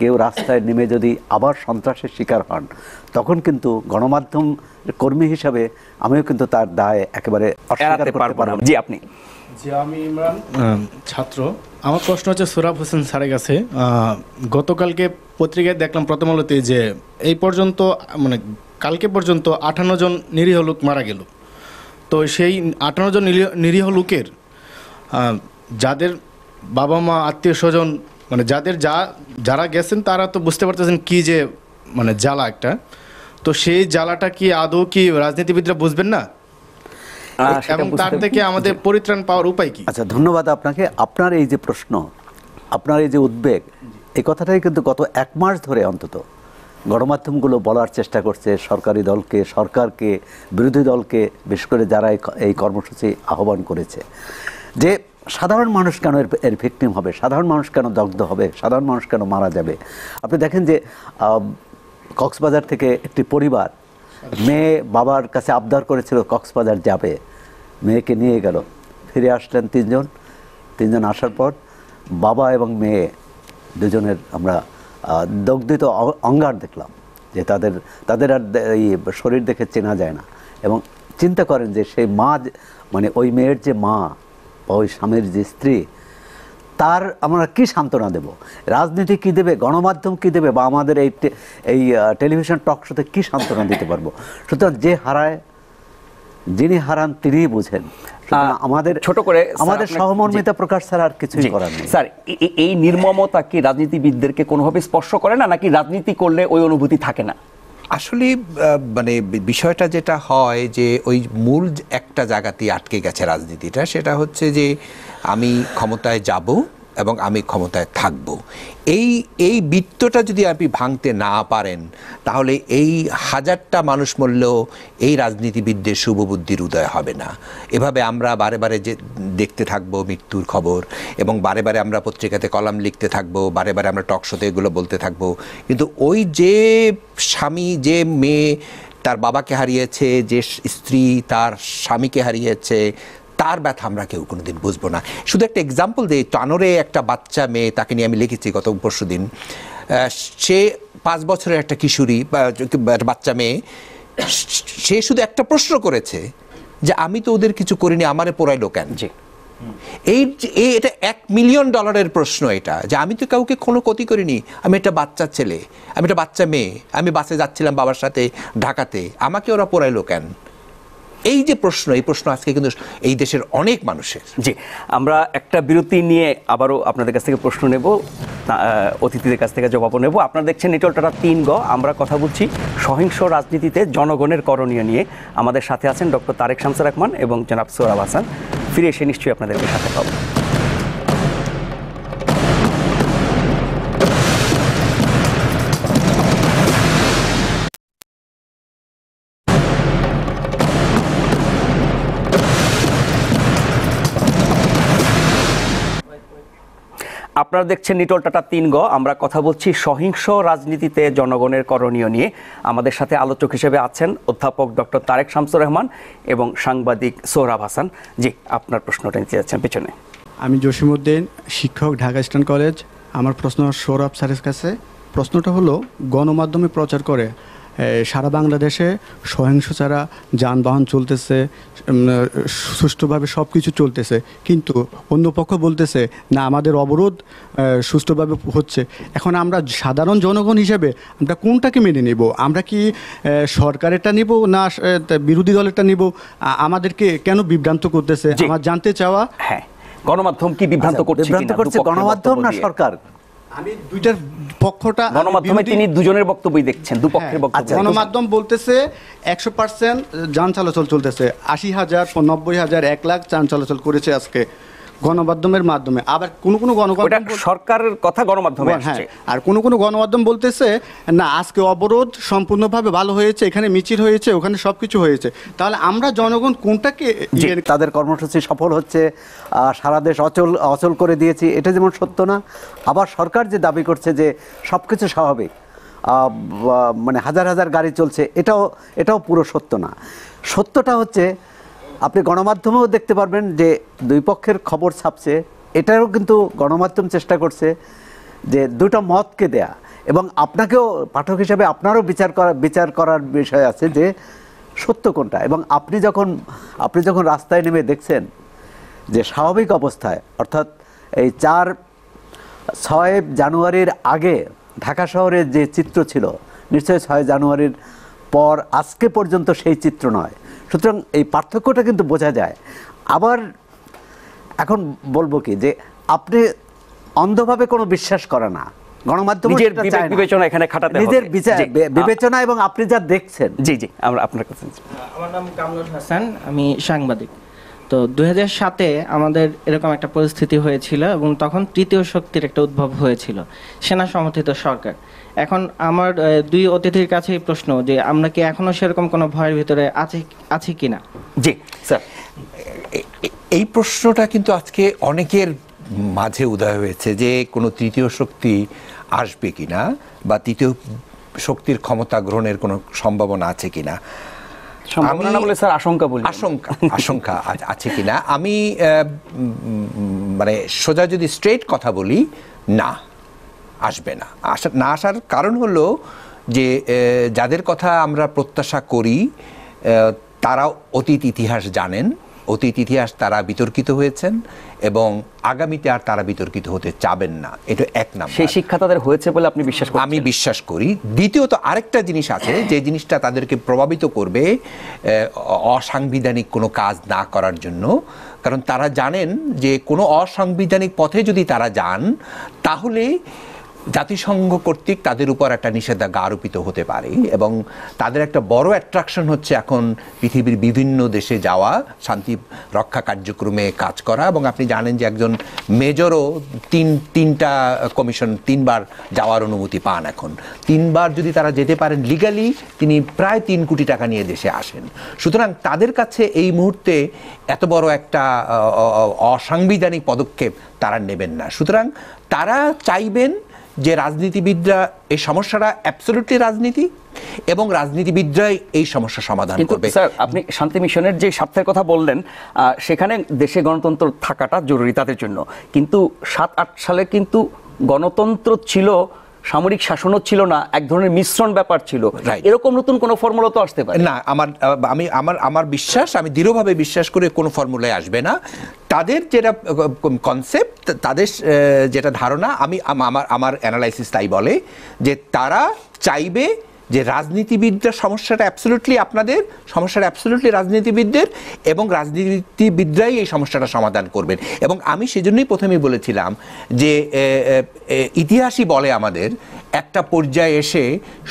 কেউ রাস্তায় নেমে যদি আবার সন্ত্রাসের শিকার হন তখন কিন্তু গণমাধ্যম কর্মী হিসাবে আমিও কিন্তু তার দায় একেবারে অস্বীকার করতে পারবো জি আপনি আমি ইমরান ছাত্র আমার প্রশ্ন হচ্ছে সোরাব হোসেন স্যারের কাছে গতকালকে পত্রিকায় দেখলাম প্রথম আলোতে যে এই পর্যন্ত মানে কালকে পর্যন্ত আঠান্ন জন নিরীহ লোক মারা গেল তো সেই আঠান্ন জন নিরীহ লোকের যাদের বাবা মা আত্মীয় স্বজন মানে যাদের যা যারা গেছেন তারা তো বুঝতে পারতেছেন কি যে মানে জ্বালা একটা তো সেই জ্বালাটা কি আদৌ কি রাজনীতিবিদরা বুঝবেন না এবং তার থেকে আমাদের পরিত্রাণ পাওয়ার উপায় কি আচ্ছা ধন্যবাদ আপনাকে আপনার এই যে প্রশ্ন আপনার এই যে উদ্বেগ এই কথাটাই কিন্তু গত এক মাস ধরে অন্তত গণমাধ্যমগুলো বলার চেষ্টা করছে সরকারি দলকে সরকারকে বিরোধী দলকে বিশেষ করে যারা এই কর্মসূচি আহ্বান করেছে যে সাধারণ মানুষ কেন এর ভিকটিম হবে সাধারণ মানুষ কেন দগ্ধ হবে সাধারণ মানুষ কেন মারা যাবে আপনি দেখেন যে কক্সবাজার থেকে একটি পরিবার মেয়ে বাবার কাছে আবদার করেছিল কক্সবাজার যাবে মেয়েকে নিয়ে গেল ফিরে আসলেন তিনজন তিনজন আসার পর বাবা এবং মেয়ে দুজনের আমরা দগ্ধিত অঙ্গার দেখলাম যে তাদের তাদের আর এই শরীর দেখে চেনা যায় না এবং চিন্তা করেন যে সেই মা মানে ওই মেয়ের যে মা বা ওই স্বামীর যে স্ত্রী তার আমরা কি সান্ত্বনা দেব রাজনীতি কি দেবে গণমাধ্যম কি দেবে বা আমাদের এই এই টেলিভিশন টক শোতে কী সান্ত্বনা দিতে পারবো সুতরাং যে হারায় যিনি হারান তিনি বুঝেন আমাদের ছোট করে আমাদের সহমর্মিতা প্রকাশ ছাড়া আর কিছুই করার নেই স্যার এই নির্মমতা কি রাজনীতিবিদদেরকে কোনোভাবে স্পর্শ করে না নাকি রাজনীতি করলে ওই অনুভূতি থাকে না আসলে মানে বিষয়টা যেটা হয় যে ওই মূল একটা জায়গাতেই আটকে গেছে রাজনীতিটা সেটা হচ্ছে যে আমি ক্ষমতায় যাব এবং আমি ক্ষমতায় থাকব এই এই বৃত্তটা যদি আপনি ভাঙতে না পারেন তাহলে এই হাজারটা মানুষ মরলেও এই রাজনীতিবিদদের শুভবুদ্ধির উদয় হবে না এভাবে আমরা বারে বারে যে দেখতে থাকব মৃত্যুর খবর এবং বারে বারে আমরা পত্রিকাতে কলাম লিখতে থাকব বারে বারে আমরা টকশোতে এগুলো বলতে থাকব কিন্তু ওই যে স্বামী যে মেয়ে তার বাবাকে হারিয়েছে যে স্ত্রী তার স্বামীকে হারিয়েছে তার ব্যথা আমরা কেউ কোনোদিন বুঝবো না শুধু একটা এক্সাম্পল দিই টানরে একটা বাচ্চা মেয়ে তাকে নিয়ে আমি লিখেছি গত পরশু দিন সে পাঁচ বছরের একটা কিশোরী বাচ্চা মেয়ে সে শুধু একটা প্রশ্ন করেছে যে আমি তো ওদের কিছু করিনি আমারে পোড়াইলো কেন জি এই এটা এক মিলিয়ন ডলারের প্রশ্ন এটা যে আমি তো কাউকে কোনো ক্ষতি করিনি আমি একটা বাচ্চা ছেলে আমি একটা বাচ্চা মেয়ে আমি বাসে যাচ্ছিলাম বাবার সাথে ঢাকাতে আমাকে ওরা পড়াইলো কেন এই যে প্রশ্ন এই প্রশ্ন আজকে কিন্তু এই দেশের অনেক মানুষের জি আমরা একটা বিরতি নিয়ে আবারও আপনাদের কাছ থেকে প্রশ্ন নেব অতিথিদের কাছ থেকে জবাবও নেব আপনারা দেখছেন নিটল টাটা তিন গ আমরা কথা বলছি সহিংস রাজনীতিতে জনগণের করণীয় নিয়ে আমাদের সাথে আছেন ডক্টর তারেক শামসুর রহমান এবং জনাব সোহরাব হাসান ফিরে এসে নিশ্চয়ই আপনাদেরকে সাথে পাবো আপনারা দেখছেন নিটল টাটা তিন গ আমরা কথা বলছি সহিংস রাজনীতিতে জনগণের করণীয় নিয়ে আমাদের সাথে আলোচক হিসেবে আছেন অধ্যাপক ডক্টর তারেক শামসুর রহমান এবং সাংবাদিক সোহরাব হাসান জি আপনার প্রশ্নটা নিতে যাচ্ছেন পিছনে আমি উদ্দিন শিক্ষক ঢাকা ইস্টার্ন কলেজ আমার প্রশ্ন সৌরভ স্যারের কাছে প্রশ্নটা হলো গণমাধ্যমে প্রচার করে সারা বাংলাদেশে সহিংস ছাড়া যানবাহন চলতেছে সুষ্ঠুভাবে সব কিছু চলতেছে কিন্তু অন্য পক্ষ বলতেছে না আমাদের অবরোধ সুষ্ঠুভাবে হচ্ছে এখন আমরা সাধারণ জনগণ হিসেবে আমরা কোনটাকে মেনে নেব আমরা কি সরকারেরটা নিব না বিরোধী দলেরটা নিব আমাদেরকে কেন বিভ্রান্ত করতেছে আমার জানতে চাওয়া হ্যাঁ গণমাধ্যম কি বিভ্রান্ত আচ্ছা, করছে বিভ্রান্ত করছে গণমাধ্যম না সরকার আমি দুইটার পক্ষটা গণমাধ্যমে তিনি দুজনের বক্তব্যই দেখছেন দুপক্ষের হ্যাঁ, বক্তব্য আচ্ছা, গণমাধ্যম বলতেছে একশো পার্সেন্ট যান চলাচল চলতেছে আশি হাজার নব্বই হাজার এক লাখ যান চলাচল করেছে আজকে গণমাধ্যমের মাধ্যমে আবার কোন কোন গণমাধ্যম সরকারের কথা গণমাধ্যমে হ্যাঁ, হ্যাঁ। আর কোন কোন গণমাধ্যম বলতেছে না আজকে অবরোধ সম্পূর্ণভাবে ভালো হয়েছে এখানে মিছিল হয়েছে ওখানে সব কিছু হয়েছে তাহলে আমরা জনগণ কোনটাকে তাদের কর্মসূচি সফল হচ্ছে সারা দেশ অচল অচল করে দিয়েছি এটা যেমন সত্য না আবার সরকার যে দাবি করছে যে সব কিছু স্বাভাবিক মানে হাজার হাজার গাড়ি চলছে এটাও এটাও পুরো সত্য না সত্যটা হচ্ছে আপনি গণমাধ্যমেও দেখতে পারবেন যে দুই পক্ষের খবর ছাপছে এটাও কিন্তু গণমাধ্যম চেষ্টা করছে যে দুটো মতকে দেয়া এবং আপনাকেও পাঠক হিসাবে আপনারও বিচার করা বিচার করার বিষয় আছে যে সত্য কোনটা এবং আপনি যখন আপনি যখন রাস্তায় নেমে দেখছেন যে স্বাভাবিক অবস্থায় অর্থাৎ এই চার ছয় জানুয়ারির আগে ঢাকা শহরের যে চিত্র ছিল নিশ্চয়ই ছয় জানুয়ারির পর আজকে পর্যন্ত সেই চিত্র নয় সুতরাং এই পার্থক্যটা কিন্তু বোঝা যায় আবার এখন বলবো কি যে আপনি অন্ধভাবে কোনো বিশ্বাস করে না গণমাধ্যম বিবেচনা এখানে খাটাতে নিজের বিবেচনা এবং আপনি যা দেখছেন জি জি আমরা আপনার আমার নাম কামরুল হাসান আমি সাংবাদিক তো দু সাতে আমাদের এরকম একটা পরিস্থিতি হয়েছিল এবং তখন তৃতীয় শক্তির একটা উদ্ভব হয়েছিল সেনা সমর্থিত সরকার এখন আমার দুই অতিথির কাছে প্রশ্ন যে আমরা কি এখনও সেরকম কোনো ভয়ের ভিতরে আছি আছি কি না জি স্যার এই প্রশ্নটা কিন্তু আজকে অনেকের মাঝে উদয় হয়েছে যে কোনো তৃতীয় শক্তি আসবে কি না বা তৃতীয় শক্তির ক্ষমতা গ্রহণের কোনো সম্ভাবনা আছে কি না সম্ভাবনা বলে স্যার আশঙ্কা বলি আশঙ্কা আশঙ্কা আছে কিনা আমি মানে সোজা যদি স্ট্রেট কথা বলি না আসবে না আসার না আসার কারণ হলো যে যাদের কথা আমরা প্রত্যাশা করি তারা অতীত ইতিহাস জানেন অতীত ইতিহাস তারা বিতর্কিত হয়েছেন এবং আগামীতে আর তারা বিতর্কিত হতে চাবেন না এটা এক নাম সেই শিক্ষা তাদের হয়েছে বলে আপনি বিশ্বাস করেন আমি বিশ্বাস করি দ্বিতীয়ত আরেকটা জিনিস আছে যে জিনিসটা তাদেরকে প্রভাবিত করবে অসাংবিধানিক কোনো কাজ না করার জন্য কারণ তারা জানেন যে কোনো অসাংবিধানিক পথে যদি তারা যান তাহলে জাতিসংঘ কর্তৃক তাদের উপর একটা নিষেধাজ্ঞা আরোপিত হতে পারে এবং তাদের একটা বড় অ্যাট্রাকশন হচ্ছে এখন পৃথিবীর বিভিন্ন দেশে যাওয়া শান্তি রক্ষা কার্যক্রমে কাজ করা এবং আপনি জানেন যে একজন মেজরও তিন তিনটা কমিশন তিনবার যাওয়ার অনুমতি পান এখন তিনবার যদি তারা যেতে পারেন লিগালি তিনি প্রায় তিন কোটি টাকা নিয়ে দেশে আসেন সুতরাং তাদের কাছে এই মুহূর্তে এত বড় একটা অসাংবিধানিক পদক্ষেপ তারা নেবেন না সুতরাং তারা চাইবেন যে রাজনীতিবিদরা এই সমস্যাটা অ্যাবসলুটলি রাজনীতি এবং রাজনীতিবিদরাই এই সমস্যা সমাধান করবে স্যার আপনি শান্তি মিশনের যে স্বার্থের কথা বললেন সেখানে দেশে গণতন্ত্র থাকাটা জরুরি তাদের জন্য কিন্তু সাত আট সালে কিন্তু গণতন্ত্র ছিল সামরিক শাসনও ছিল না এক ধরনের মিশ্রণ ব্যাপার ছিল এরকম নতুন কোনো ফর্মুলা তো আসতে পারে না আমার আমি আমার আমার বিশ্বাস আমি দৃঢ়ভাবে বিশ্বাস করে কোনো ফর্মুলায় আসবে না তাদের যেটা কনসেপ্ট তাদের যেটা ধারণা আমি আমার আমার অ্যানালাইসিস তাই বলে যে তারা চাইবে যে রাজনীতিবিদরা সমস্যাটা অ্যাবসলুটলি আপনাদের সমস্যাটা অ্যাবসলুটলি রাজনীতিবিদদের এবং রাজনীতিবিদরাই এই সমস্যাটা সমাধান করবেন এবং আমি সেজন্যই প্রথমেই বলেছিলাম যে ইতিহাসই বলে আমাদের একটা পর্যায়ে এসে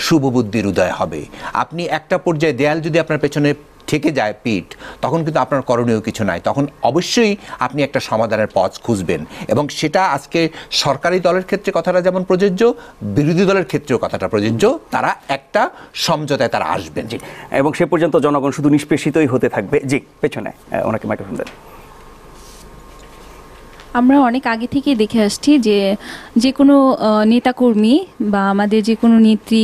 শুভবুদ্ধির উদয় হবে আপনি একটা পর্যায়ে দেয়াল যদি আপনার পেছনে ঠেকে যায় পিঠ তখন কিন্তু আপনার করণীয় কিছু নাই তখন অবশ্যই আপনি একটা সমাধানের পথ খুঁজবেন এবং সেটা আজকে সরকারি দলের ক্ষেত্রে কথাটা যেমন প্রযোজ্য বিরোধী দলের ক্ষেত্রেও কথাটা প্রযোজ্য তারা একটা সমঝোতায় তারা আসবেন জি এবং সে পর্যন্ত জনগণ শুধু নিষ্পেষিতই হতে থাকবে জি পেছনে ওনাকে মাইক্রোফোন দেন আমরা অনেক আগে থেকে দেখে আসছি যে যে কোনো নেতাকর্মী বা আমাদের যে কোনো নেত্রী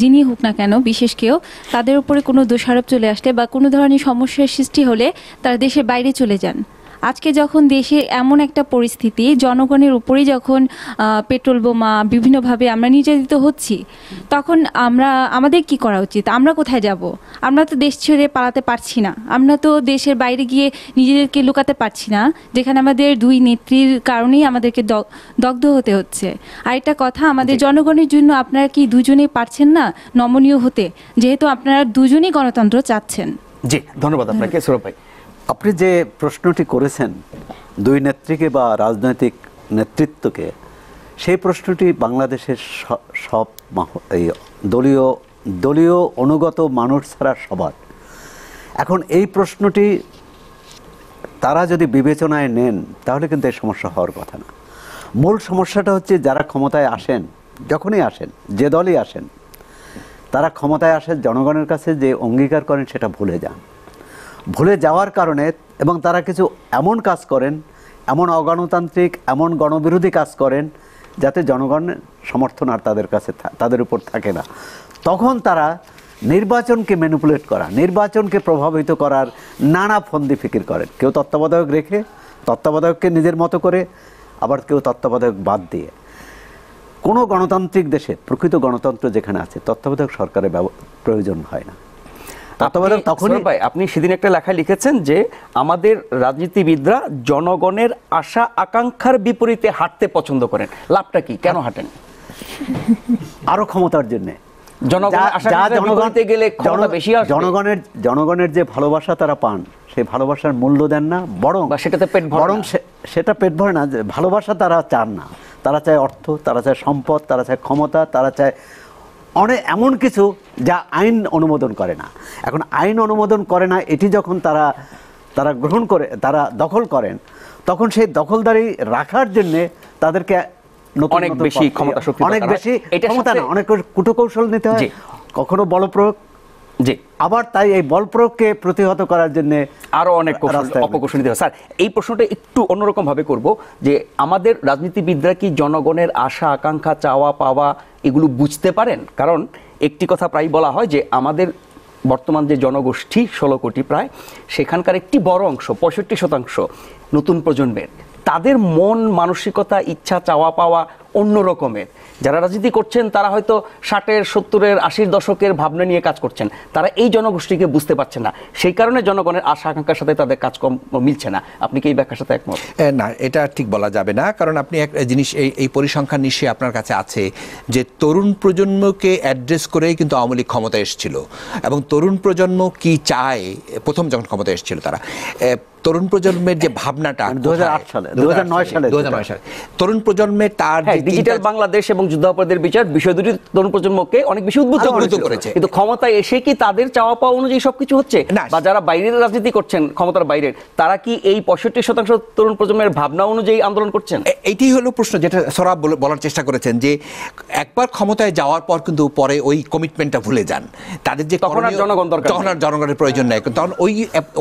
যিনি হোক না কেন বিশেষ কেউ তাদের উপরে কোনো দোষারোপ চলে আসলে বা কোনো ধরনের সমস্যার সৃষ্টি হলে তারা দেশের বাইরে চলে যান আজকে যখন দেশের এমন একটা পরিস্থিতি জনগণের উপরেই যখন পেট্রোল বোমা বিভিন্নভাবে আমরা নির্যাতিত হচ্ছি তখন আমরা আমাদের কি করা উচিত আমরা কোথায় যাব আমরা তো দেশ ছেড়ে পালাতে পারছি না আমরা তো দেশের বাইরে গিয়ে নিজেদেরকে লুকাতে পারছি না যেখানে আমাদের দুই নেত্রীর কারণেই আমাদেরকে দগ্ধ হতে হচ্ছে আর একটা কথা আমাদের জনগণের জন্য আপনারা কি দুজনেই পারছেন না নমনীয় হতে যেহেতু আপনারা দুজনেই গণতন্ত্র চাচ্ছেন জি ধন্যবাদ আপনাকে সৌরভ ভাই আপনি যে প্রশ্নটি করেছেন দুই নেত্রীকে বা রাজনৈতিক নেতৃত্বকে সেই প্রশ্নটি বাংলাদেশের সব দলীয় দলীয় অনুগত মানুষ ছাড়া সবার এখন এই প্রশ্নটি তারা যদি বিবেচনায় নেন তাহলে কিন্তু এই সমস্যা হওয়ার কথা না মূল সমস্যাটা হচ্ছে যারা ক্ষমতায় আসেন যখনই আসেন যে দলই আসেন তারা ক্ষমতায় আসেন জনগণের কাছে যে অঙ্গীকার করেন সেটা ভুলে যান ভুলে যাওয়ার কারণে এবং তারা কিছু এমন কাজ করেন এমন অগণতান্ত্রিক এমন গণবিরোধী কাজ করেন যাতে জনগণের সমর্থন আর তাদের কাছে তাদের উপর থাকে না তখন তারা নির্বাচনকে ম্যানিপুলেট করা নির্বাচনকে প্রভাবিত করার নানা ফন্দি ফিকির করেন কেউ তত্ত্বাবধায়ক রেখে তত্ত্বাবধায়ককে নিজের মতো করে আবার কেউ তত্ত্বাবধায়ক বাদ দিয়ে কোনো গণতান্ত্রিক দেশে প্রকৃত গণতন্ত্র যেখানে আছে তত্ত্বাবধায়ক সরকারের প্রয়োজন হয় না তত্ত্বাবধায়ক তখনই ভাই আপনি সেদিন একটা লেখা লিখেছেন যে আমাদের রাজনীতিবিদরা জনগণের আশা আকাঙ্ক্ষার বিপরীতে হাঁটতে পছন্দ করেন লাভটা কি কেন হাঁটেন আরো ক্ষমতার জন্য জনগণের জনগণের যে ভালোবাসা তারা পান সেই ভালোবাসার মূল্য দেন না বরং সেটাতে পেট বরং সেটা পেট ভরে না ভালোবাসা তারা চান না তারা চায় অর্থ তারা চায় সম্পদ তারা চায় ক্ষমতা তারা চায় অনেক এমন কিছু যা আইন অনুমোদন করে না এখন আইন অনুমোদন করে না এটি যখন তারা তারা গ্রহণ করে তারা দখল করেন তখন সেই দখলদারি রাখার জন্যে তাদেরকে অনেক বেশি ক্ষমতা অনেক বেশি ক্ষমতা না অনেক কুটকৌশল নিতে হয় কখনো বল প্রয়োগ জি আবার তাই এই বল প্রয়োগকে প্রতিহত করার জন্য আরও অনেক অপকৌশলী দেওয়া স্যার এই প্রশ্নটা একটু অন্যরকমভাবে করব যে আমাদের রাজনীতিবিদরা কি জনগণের আশা আকাঙ্ক্ষা চাওয়া পাওয়া এগুলো বুঝতে পারেন কারণ একটি কথা প্রায় বলা হয় যে আমাদের বর্তমান যে জনগোষ্ঠী ষোলো কোটি প্রায় সেখানকার একটি বড় অংশ পঁয়ষট্টি শতাংশ নতুন প্রজন্মের তাদের মন মানসিকতা ইচ্ছা চাওয়া পাওয়া অন্য রকমের যারা রাজনীতি করছেন তারা হয়তো ষাটের সত্তরের আশির দশকের ভাবনা নিয়ে কাজ করছেন তারা এই জনগোষ্ঠীকে বুঝতে পারছে না সেই কারণে জনগণের আশা আকাঙ্ক্ষার সাথে তাদের কাজকর্ম মিলছে না আপনি কি এই ব্যাখ্যার সাথে একমত না এটা ঠিক বলা যাবে না কারণ আপনি এক জিনিস এই এই পরিসংখ্যান নিশ্চয়ই আপনার কাছে আছে যে তরুণ প্রজন্মকে অ্যাড্রেস করেই কিন্তু আওয়ামী লীগ ক্ষমতা এসেছিল এবং তরুণ প্রজন্ম কি চায় প্রথম যখন ক্ষমতা এসেছিল তারা তরুণ প্রজন্মের যে ভাবনাটা মানে দু সালে দু সালে দু সালে তরুণ প্রজন্মের তার ডিজিটাল হ্যাঁ, বাংলাদেশ এবং যুদ্ধাপরাধের বিচার বিষয় দুটি তরুণ প্রজন্মকে অনেক বেশি উদ্বুদ্ধ করেছে কিন্তু ক্ষমতায় এসে কি তাদের চাওয়া পাওয়া অনুযায়ী সবকিছু হচ্ছে বা যারা বাইরের রাজনীতি করছেন ক্ষমতার বাইরের তারা কি এই পঁয়ষট্টি শতাংশ তরুণ প্রজন্মের ভাবনা অনুযায়ী আন্দোলন করছেন এটি হলো প্রশ্ন যেটা সরাব বলার চেষ্টা করেছেন যে একবার ক্ষমতায় যাওয়ার পর কিন্তু পরে ওই কমিটমেন্টটা ভুলে যান তাদের যে তখন আর জনগণ দরকার তখন আর জনগণের প্রয়োজন নাই তখন ওই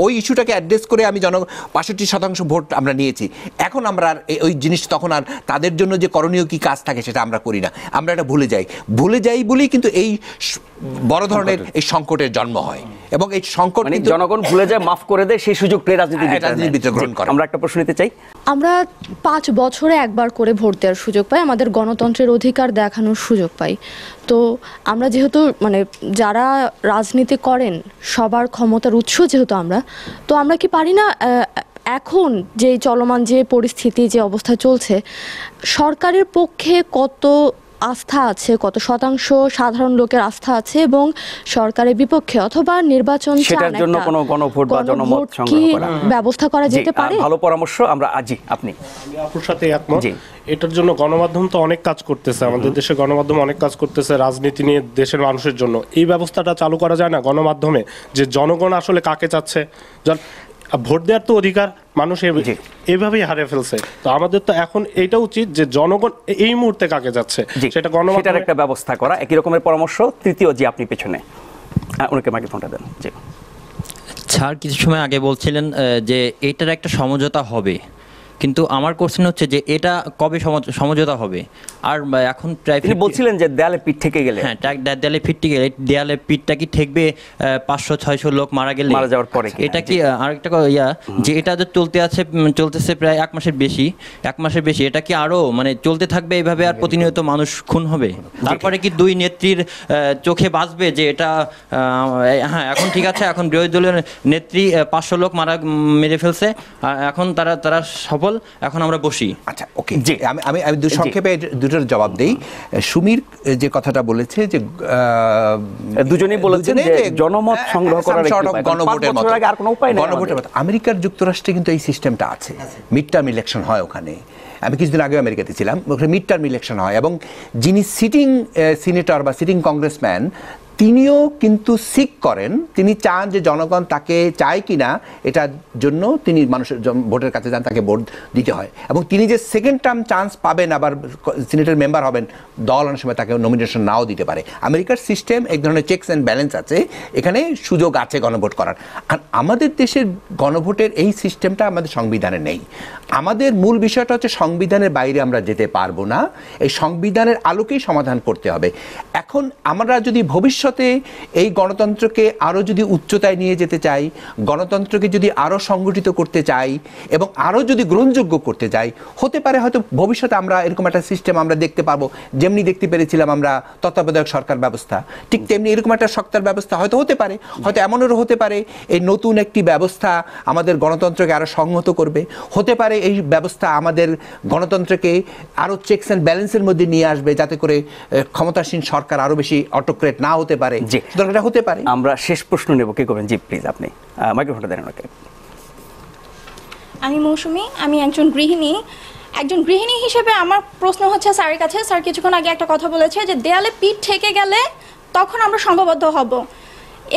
ওই ইস্যুটাকে অ্যাড্রেস করে আমি জন বাষট্টি শতাংশ ভোট আমরা নিয়েছি এখন আমরা আর ওই জিনিস তখন আর তাদের জন্য যে করণীয় কি কাজ থাকে সেটা আমরা করি না আমরা এটা ভুলে যাই ভুলে যাই বলেই কিন্তু এই বড় ধরনের এই সংকটের জন্ম হয় এবং এই সংকট মানে জনগণ ভুলে যায় মাফ করে দেয় সেই সুযোগ পেয়ে রাজনীতি গ্রহণ হ্যাঁ, করে আমরা একটা প্রশ্ন নিতে চাই আমরা পাঁচ বছরে একবার করে ভোট দেওয়ার সুযোগ পাই আমাদের গণতন্ত্রের অধিকার দেখানোর সুযোগ পাই তো আমরা যেহেতু মানে যারা রাজনীতি করেন সবার ক্ষমতার উৎস যেহেতু আমরা তো আমরা কি পারি না এখন যে চলমান যে পরিস্থিতি যে অবস্থা চলছে সরকারের পক্ষে কত আস্থা আছে কত শতাংশ সাধারণ লোকের আস্থা আছে এবং সরকারের বিপক্ষে অথবা নির্বাচন সেটার জন্য কোনো গণভোট বা জনমত সংগ্রহ করা ব্যবস্থা করা যেতে পারে ভালো পরামর্শ আমরা আজই আপনি আপনার সাথে একমত এটার জন্য গণমাধ্যম তো অনেক কাজ করতেছে আমাদের দেশে গণমাধ্যম অনেক কাজ করতেছে রাজনীতি নিয়ে দেশের মানুষের জন্য এই ব্যবস্থাটা চালু করা যায় না গণমাধ্যমে যে জনগণ আসলে কাকে চাচ্ছে ভোট দেওয়ার তো অধিকার মানুষ এইভাবেই হারিয়ে ফেলছে তো আমাদের তো এখন এটা উচিত যে জনগণ এই মুহূর্তে কাকে যাচ্ছে সেটা গণমাধ্যমের একটা ব্যবস্থা করা একই রকমের পরামর্শ তৃতীয় যে আপনি পেছনে ওনাকে হ্যাঁ, মাইক্রোফোনটা দেন জি স্যার কিছু সময় আগে বলছিলেন যে এটার একটা সমঝোতা হবে কিন্তু আমার কোশ্চেন হচ্ছে যে এটা কবে সমঝোতা হবে আর এখন প্রায় তিনি বলছিলেন যে দেয়ালে পিঠ থেকে গেলে হ্যাঁ দেয়ালে থেকে গেলে দেয়ালে পিঠটা কি ঠেকবে পাঁচশো ছয়শো লোক মারা গেলে মারা যাওয়ার পরে আচ্ছা, এটা কি আরেকটা ইয়া যে এটা যে চলতে আছে চলতেছে প্রায় এক মাসের বেশি এক মাসের বেশি এটা কি আরও মানে চলতে থাকবে এইভাবে আর প্রতিনিয়ত মানুষ খুন হবে তারপরে কি দুই নেত্রীর চোখে বাঁচবে যে এটা হ্যাঁ এখন ঠিক আছে এখন বিরোধী দলীয় নেত্রী পাঁচশো লোক মারা মেরে ফেলছে এখন তারা তারা সফল সকল এখন আমরা বসি আচ্ছা ওকে জি আমি আমি আমি সংক্ষেপে দুটোর জবাব দেই সুমির যে কথাটা বলেছে যে দুজনেই বলেছেন যে জনমত সংগ্রহ করার গণভোটের মত আর কোনো উপায় নেই গণভোটের মত আমেরিকার যুক্তরাষ্ট্রে কিন্তু এই সিস্টেমটা আছে মিড টার্ম ইলেকশন হয় ওখানে আমি কিছুদিন আগে আমেরিকাতে ছিলাম ওখানে মিড টার্ম ইলেকশন হয় এবং যিনি সিটিং সিনেটর বা সিটিং কংগ্রেসম্যান তিনিও কিন্তু সিক করেন তিনি চান যে জনগণ তাকে চায় কি না এটার জন্য তিনি মানুষের ভোটের কাছে যান তাকে ভোট দিতে হয় এবং তিনি যে সেকেন্ড টার্ম চান্স পাবেন আবার সিনেটের মেম্বার হবেন দল অনেক সময় তাকে নমিনেশন নাও দিতে পারে আমেরিকার সিস্টেম এক ধরনের চেকস অ্যান্ড ব্যালেন্স আছে এখানে সুযোগ আছে গণভোট করার আর আমাদের দেশের গণভোটের এই সিস্টেমটা আমাদের সংবিধানে নেই আমাদের মূল বিষয়টা হচ্ছে সংবিধানের বাইরে আমরা যেতে পারবো না এই সংবিধানের আলোকেই সমাধান করতে হবে এখন আমরা যদি ভবিষ্যৎ ভবিষ্যতে এই গণতন্ত্রকে আরও যদি উচ্চতায় নিয়ে যেতে চাই গণতন্ত্রকে যদি আরও সংগঠিত করতে চাই এবং আরও যদি গ্রহণযোগ্য করতে চাই হতে পারে হয়তো ভবিষ্যতে আমরা এরকম একটা সিস্টেম আমরা দেখতে পারবো যেমনি দেখতে পেরেছিলাম আমরা তত্ত্বাবধায়ক সরকার ব্যবস্থা ঠিক তেমনি এরকম একটা সরকার ব্যবস্থা হয়তো হতে পারে হয়তো এমনও হতে পারে এই নতুন একটি ব্যবস্থা আমাদের গণতন্ত্রকে আরও সংহত করবে হতে পারে এই ব্যবস্থা আমাদের গণতন্ত্রকে আরও চেকস অ্যান্ড ব্যালেন্সের মধ্যে নিয়ে আসবে যাতে করে ক্ষমতাসীন সরকার আরও বেশি অটোক্রেট না হতে পারে জি দরকারটা হতে পারে আমরা শেষ প্রশ্ন নেব কি করবেন জি প্লিজ আপনি মাইক্রোফোনটা দেন ওনাকে আমি মৌসুমি আমি একজন গৃহিণী একজন গৃহিণী হিসেবে আমার প্রশ্ন হচ্ছে স্যারের কাছে স্যার কিছুক্ষণ আগে একটা কথা বলেছে যে দেয়ালে পিঠ ঠেকে গেলে তখন আমরা সংঘবদ্ধ হব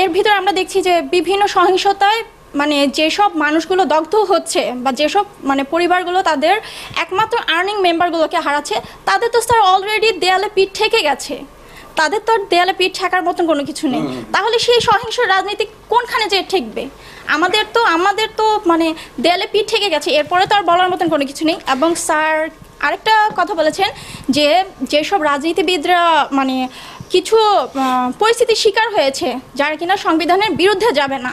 এর ভিতরে আমরা দেখছি যে বিভিন্ন সহিংসতায় মানে যেসব মানুষগুলো দগ্ধ হচ্ছে বা যেসব মানে পরিবারগুলো তাদের একমাত্র আর্নিং মেম্বারগুলোকে হারাচ্ছে তাদের তো স্যার অলরেডি দেয়ালে পিঠ ঠেকে গেছে তাদের তো দেয়ালে পিঠ ঠেকার মতন কোনো কিছু নেই তাহলে সেই সহিংস রাজনীতি কোনখানে যে ঠেকবে আমাদের তো আমাদের তো মানে দেয়ালে পিঠ ঠেকে গেছে এরপরে তো আর বলার মতন কোনো কিছু নেই এবং স্যার আরেকটা কথা বলেছেন যে যেসব রাজনীতিবিদরা মানে কিছু পরিস্থিতির শিকার হয়েছে যারা কিনা সংবিধানের বিরুদ্ধে যাবে না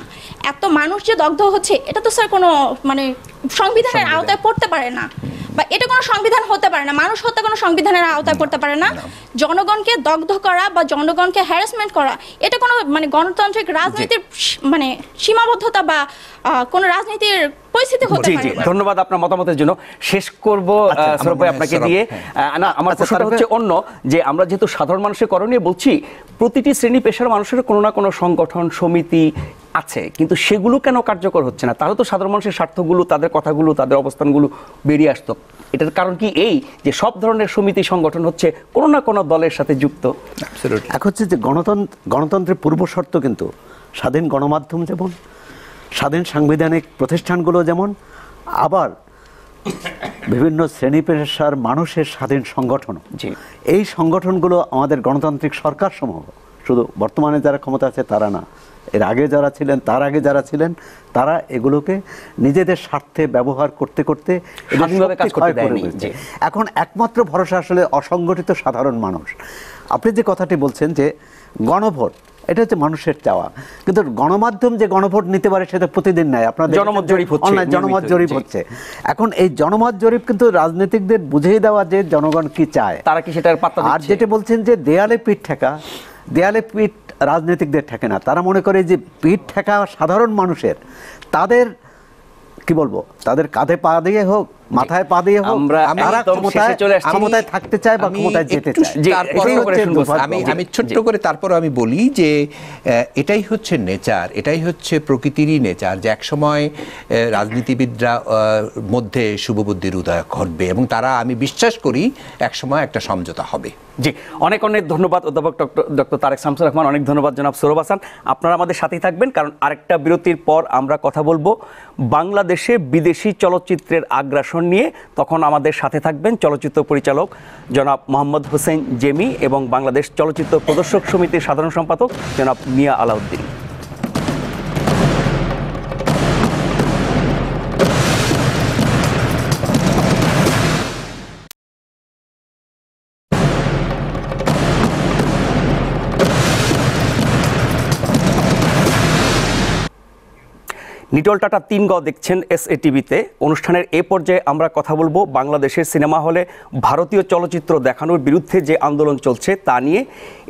এত মানুষ যে দগ্ধ হচ্ছে এটা তো স্যার কোনো মানে সংবিধানের আওতায় পড়তে পারে না বা এটা কোনো সংবিধান হতে পারে না মানুষ হত্যা কোনো সংবিধানের আওতায় পড়তে পারে না জনগণকে দগ্ধ করা বা জনগণকে হ্যারাসমেন্ট করা এটা কোনো মানে গণতান্ত্রিক রাজনীতির মানে সীমাবদ্ধতা বা কোনো রাজনীতির পরিস্থিতি হতে পারে ধন্যবাদ আপনার মতামতের জন্য শেষ করব আচ্ছা, আপনাকে দিয়ে হ্যাঁ। না আমার আচ্ছা, প্রশ্নটা হচ্ছে অন্য যে আমরা যেহেতু সাধারণ মানুষের করণীয় বলছি প্রতিটি শ্রেণী পেশার মানুষের কোনো না কোনো সংগঠন সমিতি আছে কিন্তু সেগুলো কেন কার্যকর হচ্ছে না তাহলে তো সাধারণ মানুষের স্বার্থগুলো তাদের কথাগুলো তাদের অবস্থানগুলো বেরিয়ে আসতো এটার কারণ কি এই যে সব ধরনের সমিতি সংগঠন হচ্ছে কোনো না কোনো দলের সাথে যুক্ত এক হচ্ছে যে গণতন্ত্র গণতন্ত্রের পূর্ব শর্ত কিন্তু স্বাধীন গণমাধ্যম যেমন স্বাধীন সাংবিধানিক প্রতিষ্ঠানগুলো যেমন আবার বিভিন্ন শ্রেণী পেশার মানুষের স্বাধীন সংগঠন এই সংগঠনগুলো আমাদের গণতান্ত্রিক সরকার সমূহ শুধু বর্তমানে যারা ক্ষমতা আছে তারা না এর আগে যারা ছিলেন তার আগে যারা ছিলেন তারা এগুলোকে নিজেদের স্বার্থে ব্যবহার করতে করতে এখন একমাত্র ভরসা আসলে অসংগঠিত সাধারণ মানুষ আপনি যে কথাটি বলছেন যে গণভোট এটা হচ্ছে মানুষের চাওয়া কিন্তু গণমাধ্যম যে গণভোট নিতে পারে সেটা প্রতিদিন নেয় আপনাদের জনমত জরিপ হচ্ছে জনমত জরিপ হচ্ছে এখন এই জনমত জরিপ কিন্তু রাজনীতিকদের বুঝিয়ে দেওয়া যে জনগণ কি চায় তারা কি সেটার পাত্তা আর যেটা বলছেন যে দেয়ালে পিঠ ঠেকা দেয়ালে পিঠ রাজনীতিকদের ঠেকে না তারা মনে করে যে পিঠ ঠেকা সাধারণ মানুষের তাদের কি বলবো তাদের কাঁধে পা দিয়ে হোক মাথায় পা দিয়ে আমরা ক্ষমতায় থাকতে বা ক্ষমতায় যেতে আমি আমি ছোট্ট করে তারপর আমি বলি যে এটাই হচ্ছে নেচার এটাই হচ্ছে প্রকৃতিরই নেচার যে একসময় রাজনীতিবিদরা মধ্যে শুভবুদ্ধির উদয় ঘটবে এবং তারা আমি বিশ্বাস করি একসময় একটা সমঝোতা হবে জি অনেক অনেক ধন্যবাদ অধ্যাপক ডক্টর তারেক শামসুর রহমান অনেক ধন্যবাদ জনাব সৌরভ হাসান আপনারা আমাদের সাথেই থাকবেন কারণ আরেকটা বিরতির পর আমরা কথা বলবো বাংলাদেশে বিদেশি চলচ্চিত্রের আগ্রাসন আসন নিয়ে তখন আমাদের সাথে থাকবেন চলচ্চিত্র পরিচালক জনাব মোহাম্মদ হোসেন জেমি এবং বাংলাদেশ চলচ্চিত্র প্রদর্শক সমিতির সাধারণ সম্পাদক জনাব মিয়া আলাউদ্দিন নিটল টাটা তিন গ দেখছেন এস এ টিভিতে অনুষ্ঠানের এ পর্যায়ে আমরা কথা বলবো বাংলাদেশের সিনেমা হলে ভারতীয় চলচ্চিত্র দেখানোর বিরুদ্ধে যে আন্দোলন চলছে তা নিয়ে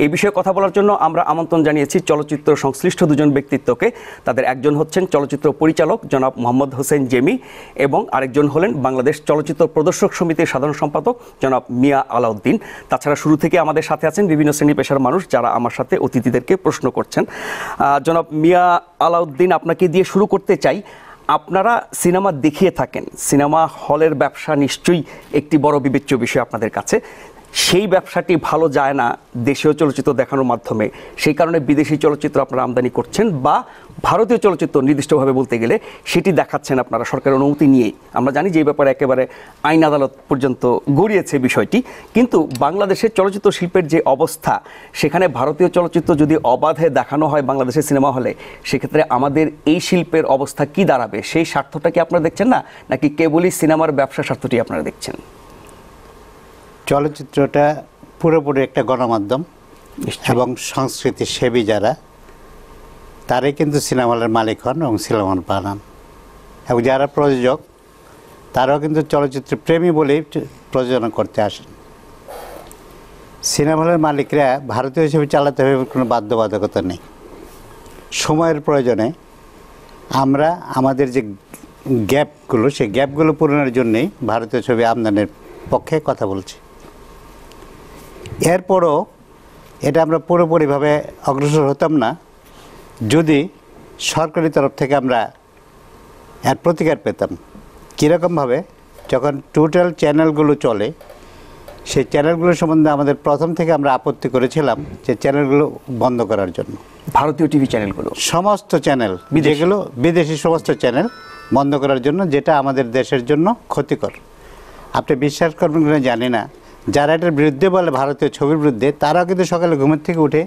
এ বিষয়ে কথা বলার জন্য আমরা আমন্ত্রণ জানিয়েছি চলচ্চিত্র সংশ্লিষ্ট দুজন ব্যক্তিত্বকে তাদের একজন হচ্ছেন চলচ্চিত্র পরিচালক জনাব মোহাম্মদ হোসেন জেমি এবং আরেকজন হলেন বাংলাদেশ চলচ্চিত্র প্রদর্শক সমিতির সাধারণ সম্পাদক জনাব মিয়া আলাউদ্দিন তাছাড়া শুরু থেকে আমাদের সাথে আছেন বিভিন্ন শ্রেণী পেশার মানুষ যারা আমার সাথে অতিথিদেরকে প্রশ্ন করছেন জনাব মিয়া আলাউদ্দিন আপনাকে দিয়ে শুরু করতে চাই আপনারা সিনেমা দেখিয়ে থাকেন সিনেমা হলের ব্যবসা নিশ্চয়ই একটি বড় বিবেচ্য বিষয় আপনাদের কাছে সেই ব্যবসাটি ভালো যায় না দেশীয় চলচ্চিত্র দেখানোর মাধ্যমে সেই কারণে বিদেশি চলচ্চিত্র আপনারা আমদানি করছেন বা ভারতীয় চলচ্চিত্র নির্দিষ্টভাবে বলতে গেলে সেটি দেখাচ্ছেন আপনারা সরকারের অনুমতি নিয়ে আমরা জানি যে ব্যাপারে একেবারে আইন আদালত পর্যন্ত গড়িয়েছে বিষয়টি কিন্তু বাংলাদেশের চলচ্চিত্র শিল্পের যে অবস্থা সেখানে ভারতীয় চলচ্চিত্র যদি অবাধে দেখানো হয় বাংলাদেশের সিনেমা হলে সেক্ষেত্রে আমাদের এই শিল্পের অবস্থা কি দাঁড়াবে সেই স্বার্থটা কি আপনারা দেখছেন না নাকি কেবলই সিনেমার ব্যবসা স্বার্থটি আপনারা দেখছেন চলচ্চিত্রটা পুরোপুরি একটা গণমাধ্যম এবং সংস্কৃতি সেবী যারা তারাই কিন্তু সিনেমা হলের মালিক হন এবং সিনেমা হল বানান এবং যারা প্রযোজক তারাও কিন্তু চলচ্চিত্র প্রেমী বলেই প্রযোজনা করতে আসেন সিনেমা হলের মালিকরা ভারতীয় হিসেবে চালাতে হবে কোনো বাধ্যবাধকতা নেই সময়ের প্রয়োজনে আমরা আমাদের যে গ্যাপগুলো সেই গ্যাপগুলো পূরণের জন্যেই ভারতীয় ছবি আমদানির পক্ষে কথা বলছি এরপরও এটা আমরা পুরোপুরিভাবে অগ্রসর হতাম না যদি সরকারি তরফ থেকে আমরা এর প্রতিকার পেতাম কীরকমভাবে যখন টোটাল চ্যানেলগুলো চলে সেই চ্যানেলগুলো সম্বন্ধে আমাদের প্রথম থেকে আমরা আপত্তি করেছিলাম যে চ্যানেলগুলো বন্ধ করার জন্য ভারতীয় টিভি চ্যানেলগুলো সমস্ত চ্যানেল যেগুলো বিদেশি সমস্ত চ্যানেল বন্ধ করার জন্য যেটা আমাদের দেশের জন্য ক্ষতিকর আপনি বিশ্বাস করবেন জানি না যারা এটার বিরুদ্ধে বলে ভারতীয় ছবির বিরুদ্ধে তারাও কিন্তু সকালে ঘুমের থেকে উঠে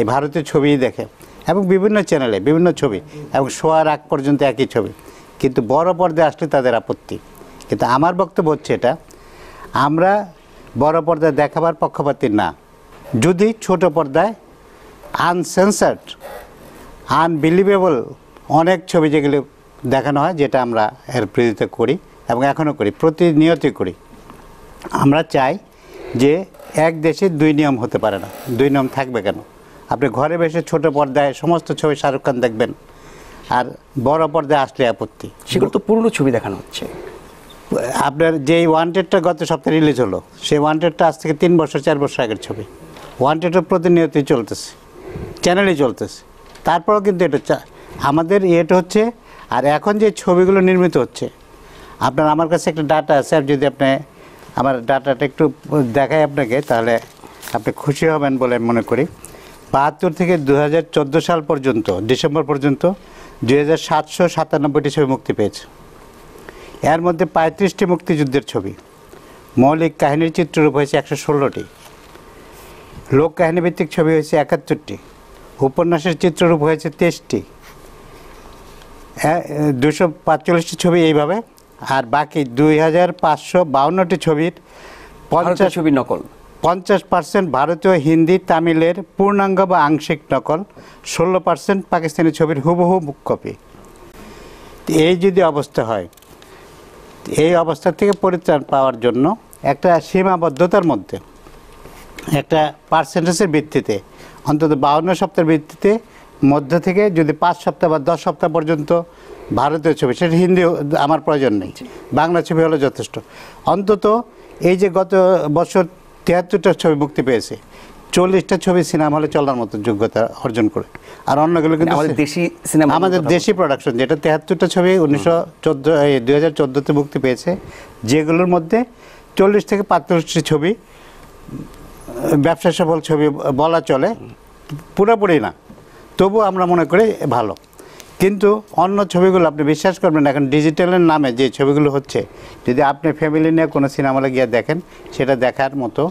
এই ভারতীয় ছবিই দেখে এবং বিভিন্ন চ্যানেলে বিভিন্ন ছবি এবং শোয়ার আগ পর্যন্ত একই ছবি কিন্তু বড় পর্দায় আসলে তাদের আপত্তি কিন্তু আমার বক্তব্য হচ্ছে এটা আমরা বড় পর্দায় দেখাবার পক্ষপাতী না যদি ছোট পর্দায় আনসেন্সার্ড আনবিলিভেবল অনেক ছবি যেগুলো দেখানো হয় যেটা আমরা এর প্রেরিত করি এবং এখনও করি প্রতিনিয়তই করি আমরা চাই যে এক দেশে দুই নিয়ম হতে পারে না দুই নিয়ম থাকবে কেন আপনি ঘরে বসে ছোট পর্দায় সমস্ত ছবি শাহরুখ খান দেখবেন আর বড় পর্দায় আসলে আপত্তি সেগুলো তো পুরনো ছবি দেখানো হচ্ছে আপনার যে ওয়ান্টেডটা গত সপ্তাহে রিলিজ হলো সেই ওয়ান্টেডটা আজ থেকে তিন বছর চার বছর আগের ছবি ওয়ান্টেডের প্রতিনিয়তই চলতেছে চ্যানেলে চলতেছে তারপরেও কিন্তু এটা আমাদের এটা হচ্ছে আর এখন যে ছবিগুলো নির্মিত হচ্ছে আপনার আমার কাছে একটা ডাটা আছে যদি আপনি আমার ডাটাটা একটু দেখাই আপনাকে তাহলে আপনি খুশি হবেন বলে মনে করি বাহাত্তর থেকে দু সাল পর্যন্ত ডিসেম্বর পর্যন্ত দুই হাজার সাতশো সাতানব্বইটি ছবি মুক্তি পেয়েছে এর মধ্যে পঁয়ত্রিশটি মুক্তিযুদ্ধের ছবি মৌলিক কাহিনীর চিত্ররূপ হয়েছে একশো ষোলোটি লোক কাহিনীভিত্তিক ছবি হয়েছে একাত্তরটি উপন্যাসের চিত্ররূপ হয়েছে তেইশটি হ্যাঁ দুশো পাঁচচল্লিশটি ছবি এইভাবে আর বাকি দুই হাজার পাঁচশো বাউন্নটি ছবির পঞ্চাশ ছবি নকল পঞ্চাশ পার্সেন্ট ভারতীয় হিন্দি তামিলের পূর্ণাঙ্গ বা আংশিক নকল ষোলো পার্সেন্ট পাকিস্তানি ছবির হুবহু বুক কপি এই যদি অবস্থা হয় এই অবস্থা থেকে পরিত্রাণ পাওয়ার জন্য একটা সীমাবদ্ধতার মধ্যে একটা পার্সেন্টেজের ভিত্তিতে অন্তত বাউন্ন সপ্তাহের ভিত্তিতে মধ্যে থেকে যদি পাঁচ সপ্তাহ বা দশ সপ্তাহ পর্যন্ত ভারতীয় ছবি সেটা হিন্দি আমার প্রয়োজন নেই বাংলা ছবি হলো যথেষ্ট অন্তত এই যে গত বছর তিয়াত্তরটা ছবি মুক্তি পেয়েছে চল্লিশটা ছবি সিনেমা হলে চলার মতো যোগ্যতা অর্জন করে আর অন্যগুলো কিন্তু আমাদের দেশি সিনেমা আমাদের দেশি প্রোডাকশন যেটা তেহাত্তরটা ছবি উনিশশো চোদ্দো এই দুই হাজার চোদ্দোতে মুক্তি পেয়েছে যেগুলোর মধ্যে চল্লিশ থেকে পাঁচত্রিশটি ছবি ব্যবসা সফল ছবি বলা চলে পুরোপুরি না তবু আমরা মনে করি ভালো কিন্তু অন্য ছবিগুলো আপনি বিশ্বাস করবেন এখন ডিজিটালের নামে যে ছবিগুলো হচ্ছে যদি আপনি ফ্যামিলি নিয়ে কোনো সিনেমা গিয়ে দেখেন সেটা দেখার মতো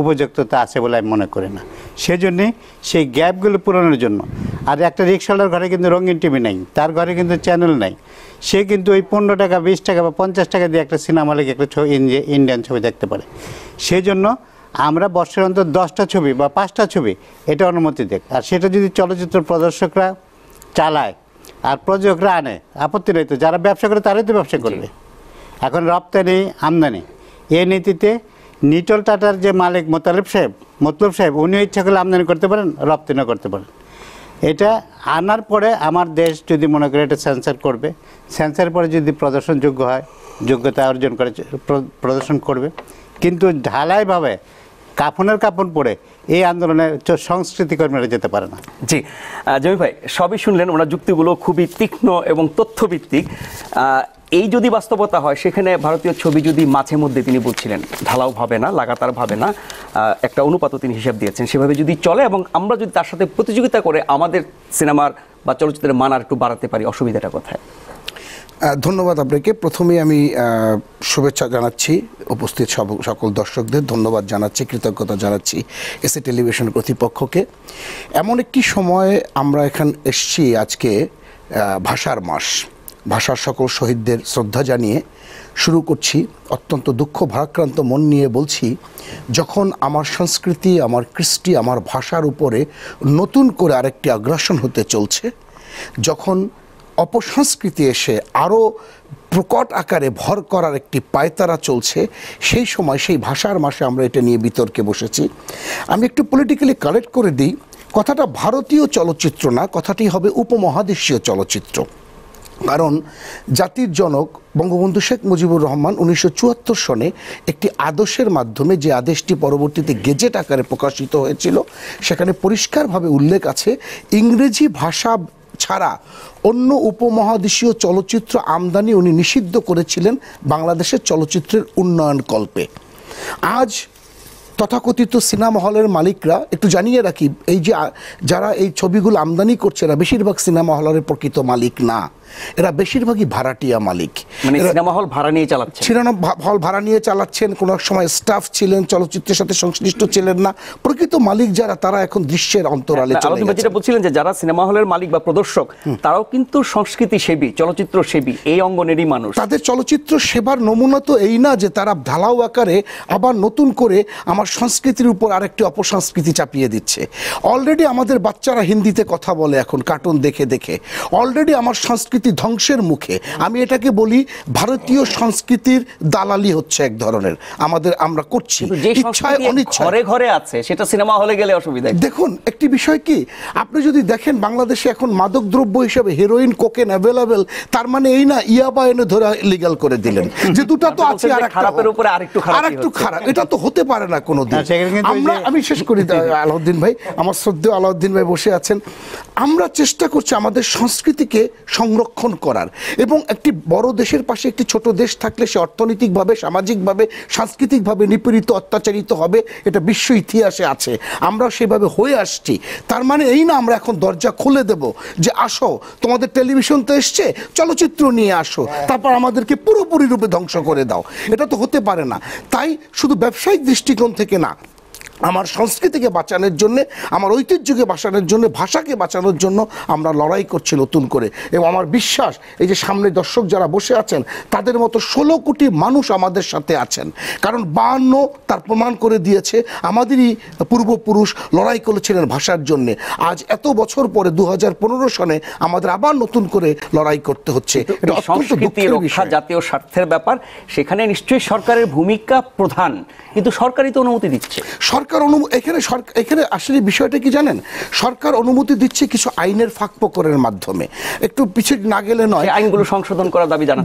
উপযুক্ততা আছে বলে আমি মনে করি না সেজন্যে সেই গ্যাপগুলো পূরণের জন্য আর একটা রিক্সাওয়ালার ঘরে কিন্তু রঙিন টিভি নেই তার ঘরে কিন্তু চ্যানেল নেই সে কিন্তু ওই পনেরো টাকা বিশ টাকা বা পঞ্চাশ টাকা দিয়ে একটা সিনেমা লেগে একটা ছবি ইন্ডিয়ান ছবি দেখতে পারে সেই জন্য আমরা বর্ষের অন্তর দশটা ছবি বা পাঁচটা ছবি এটা অনুমতি দেখ আর সেটা যদি চলচ্চিত্র প্রদর্শকরা চালায় আর প্রযোজকরা আনে আপত্তি নেই তো যারা ব্যবসা করে তারাই তো ব্যবসা করবে এখন রপ্তানি আমদানি এই নীতিতে নিটল টাটার যে মালিক মোতালিব সাহেব মতলব সাহেব উনিও ইচ্ছা করলে আমদানি করতে পারেন রপ্তানিও করতে পারেন এটা আনার পরে আমার দেশ যদি মনে করে এটা সেন্সার করবে সেন্সার পরে যদি প্রদর্শনযোগ্য হয় যোগ্যতা অর্জন করে প্রদর্শন করবে কিন্তু ঢালাইভাবে কাফনের কাপন পরে এই আন্দোলনে সংস্কৃতি কর্মীরা যেতে পারে না জি জমি ভাই সবই শুনলেন ওনার যুক্তিগুলো খুবই তীক্ষ্ণ এবং তথ্যভিত্তিক এই যদি বাস্তবতা হয় সেখানে ভারতীয় ছবি যদি মাঝে মধ্যে তিনি বলছিলেন ঢালাও ভাবে না লাগাতার ভাবে না একটা অনুপাতও তিনি হিসাব দিয়েছেন সেভাবে যদি চলে এবং আমরা যদি তার সাথে প্রতিযোগিতা করে আমাদের সিনেমার বা চলচ্চিত্রের মান আর একটু বাড়াতে পারি অসুবিধাটা কোথায় ধন্যবাদ আপনাকে প্রথমে আমি শুভেচ্ছা জানাচ্ছি উপস্থিত সকল দর্শকদের ধন্যবাদ জানাচ্ছি কৃতজ্ঞতা জানাচ্ছি এসি টেলিভিশন কর্তৃপক্ষকে এমন একটি সময়ে আমরা এখান এসছি আজকে ভাষার মাস ভাষার সকল শহীদদের শ্রদ্ধা জানিয়ে শুরু করছি অত্যন্ত দুঃখ ভারাক্রান্ত মন নিয়ে বলছি যখন আমার সংস্কৃতি আমার কৃষ্টি আমার ভাষার উপরে নতুন করে আরেকটি আগ্রাসন হতে চলছে যখন অপসংস্কৃতি এসে আরও প্রকট আকারে ভর করার একটি পায়তারা চলছে সেই সময় সেই ভাষার মাসে আমরা এটা নিয়ে বিতর্কে বসেছি আমি একটু পলিটিক্যালি কালেক্ট করে দিই কথাটা ভারতীয় চলচ্চিত্র না কথাটি হবে উপমহাদেশীয় চলচ্চিত্র কারণ জাতির জনক বঙ্গবন্ধু শেখ মুজিবুর রহমান উনিশশো সনে একটি আদেশের মাধ্যমে যে আদেশটি পরবর্তীতে গেজেট আকারে প্রকাশিত হয়েছিল সেখানে পরিষ্কারভাবে উল্লেখ আছে ইংরেজি ভাষা ছাড়া অন্য উপমহাদেশীয় চলচ্চিত্র আমদানি উনি নিষিদ্ধ করেছিলেন বাংলাদেশের চলচ্চিত্রের উন্নয়ন কল্পে আজ তথাকথিত সিনেমা হলের মালিকরা একটু জানিয়ে রাখি এই যে যারা এই ছবিগুলো আমদানি করছে না বেশিরভাগ সিনেমা হলের প্রকৃত মালিক না এরা বেশিরভাগই ভাড়াটিয়া মালিক মানে সিনেমা হল ভাড়া নিয়ে চালাচ্ছেন সিনেমা হল ভাড়া নিয়ে চালাচ্ছেন কোনো সময় স্টাফ ছিলেন চলচ্চিত্রের সাথে সংশ্লিষ্ট ছিলেন না প্রকৃত মালিক যারা তারা এখন দৃশ্যের অন্তরালে হ্যাঁ, চলে গেছে যেটা বলছিলেন যে যারা সিনেমা হলের মালিক বা প্রদর্শক তারাও কিন্তু সংস্কৃতি সেবী চলচ্চিত্র সেবী এই অঙ্গনেরই মানুষ তাদের চলচ্চিত্র সেবার নমুনা তো এই না যে তারা ঢালাও আকারে আবার নতুন করে আমার সংস্কৃতির উপর আরেকটি অপসংস্কৃতি চাপিয়ে দিচ্ছে অলরেডি আমাদের বাচ্চারা হিন্দিতে কথা বলে এখন কার্টুন দেখে দেখে অলরেডি আমার সংস্কৃতি সংস্কৃতি ধ্বংসের মুখে আমি এটাকে বলি ভারতীয় সংস্কৃতির দালালি হচ্ছে এক ধরনের আমাদের আমরা করছি ঘরে ঘরে আছে সেটা সিনেমা হলে গেলে অসুবিধা দেখুন একটি বিষয় কি আপনি যদি দেখেন বাংলাদেশে এখন মাদক দ্রব্য হিসেবে হেরোইন কোকেন অ্যাভেলেবেল তার মানে এই না ইয়াবা এনে ধরে লিগাল করে দিলেন যে দুটা তো আছে আর খারাপের উপরে আরেকটু খারাপ আরেকটু খারাপ এটা তো হতে পারে না কোনোদিন আচ্ছা, আমরা আমি শেষ করি [laughs] আলাউদ্দিন ভাই আমার শ্রদ্ধেয় আলাউদ্দিন ভাই বসে আছেন আমরা চেষ্টা করছি আমাদের সংস্কৃতিকে সংরক্ষণ সংরক্ষণ করার এবং একটি বড় দেশের পাশে একটি ছোট দেশ থাকলে সে অর্থনৈতিকভাবে সামাজিকভাবে সাংস্কৃতিকভাবে নিপীড়িত অত্যাচারিত হবে এটা বিশ্ব ইতিহাসে আছে আমরা সেভাবে হয়ে আসছি তার মানে এই না আমরা এখন দরজা খুলে দেব যে আসো তোমাদের টেলিভিশন তো এসছে চলচ্চিত্র নিয়ে আসো হ্যাঁ। তারপর আমাদেরকে পুরোপুরি রূপে ধ্বংস করে দাও এটা তো হতে পারে না তাই শুধু ব্যবসায়িক দৃষ্টিকোণ থেকে না আমার সংস্কৃতিকে বাঁচানোর জন্যে আমার ঐতিহ্যকে বাঁচানোর জন্য ভাষাকে বাঁচানোর জন্য আমরা লড়াই করছি নতুন করে এবং আমার বিশ্বাস এই যে সামনে দর্শক যারা বসে আছেন তাদের মতো ষোলো কোটি মানুষ আমাদের সাথে আছেন কারণ বান্ন তার প্রমাণ করে দিয়েছে আমাদেরই পূর্বপুরুষ লড়াই করেছিলেন ভাষার জন্যে আজ এত বছর পরে দু হাজার সনে আমাদের আবার নতুন করে লড়াই করতে হচ্ছে এটা জাতীয় স্বার্থের ব্যাপার সেখানে নিশ্চয়ই সরকারের ভূমিকা প্রধান কিন্তু সরকারই তো অনুমতি দিচ্ছে সরকার সরকার অনুমতি এখানে সরকার এখানে আসলে বিষয়টা কি জানেন সরকার অনুমতি দিচ্ছে কিছু আইনের ফাঁক ফাঁকপোকরের মাধ্যমে একটু পিছিয়ে না গেলে নয় আইনগুলো সংশোধন করার দাবি জানান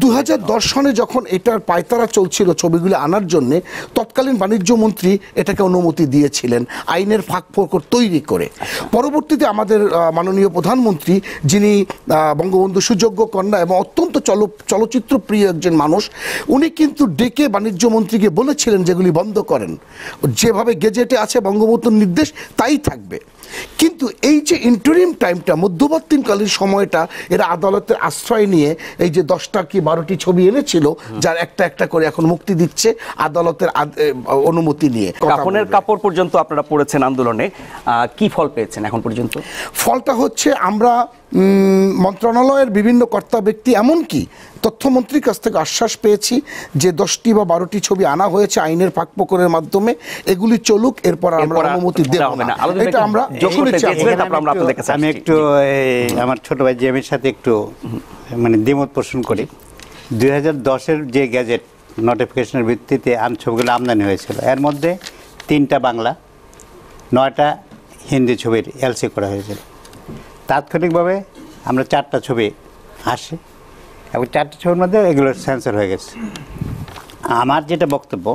দু সনে যখন এটার পায়তারা চলছিল ছবিগুলো আনার জন্য তৎকালীন বাণিজ্য মন্ত্রী এটাকে অনুমতি দিয়েছিলেন আইনের ফাঁক ফোকর তৈরি করে পরবর্তীতে আমাদের মাননীয় প্রধানমন্ত্রী যিনি বঙ্গবন্ধু সুযোগ্য কন্যা এবং অত্যন্ত চল চলচ্চিত্র প্রিয় একজন মানুষ উনি কিন্তু ডেকে বাণিজ্য মন্ত্রীকে বলেছিলেন যেগুলি বন্ধ করেন যেভাবে গেজেটে আইনটি আছে বঙ্গবন্ধুর নির্দেশ তাই থাকবে কিন্তু এই যে ইন্টারিম টাইমটা মধ্যবর্তীকালীন সময়টা এরা আদালতের আশ্রয় নিয়ে এই যে দশটা কি বারোটি ছবি এনেছিল যার একটা একটা করে এখন মুক্তি দিচ্ছে আদালতের অনুমতি নিয়ে কাফনের কাপড় পর্যন্ত আপনারা পড়েছেন আন্দোলনে কি ফল পেয়েছেন এখন পর্যন্ত ফলটা হচ্ছে আমরা মন্ত্রণালয়ের বিভিন্ন কর্তা ব্যক্তি এমনকি তথ্যমন্ত্রীর কাছ থেকে আশ্বাস পেয়েছি যে দশটি বা বারোটি ছবি আনা হয়েছে আইনের ফাঁক পোকরের মাধ্যমে এগুলি চলুক এরপর আমরা অনুমতি আমি একটু আমার ছোট ভাই জেমের সাথে একটু মানে দ্বিমত পোষণ করি দুই দশের যে গ্যাজেট নোটিফিকেশনের ভিত্তিতে আন ছবিগুলো আমদানি হয়েছিল এর মধ্যে তিনটা বাংলা নয়টা হিন্দি ছবির এলসি করা হয়েছিল তাৎক্ষণিকভাবে আমরা চারটা ছবি আসে এবং চারটা ছবির মধ্যে এগুলো সেন্সার হয়ে গেছে আমার যেটা বক্তব্য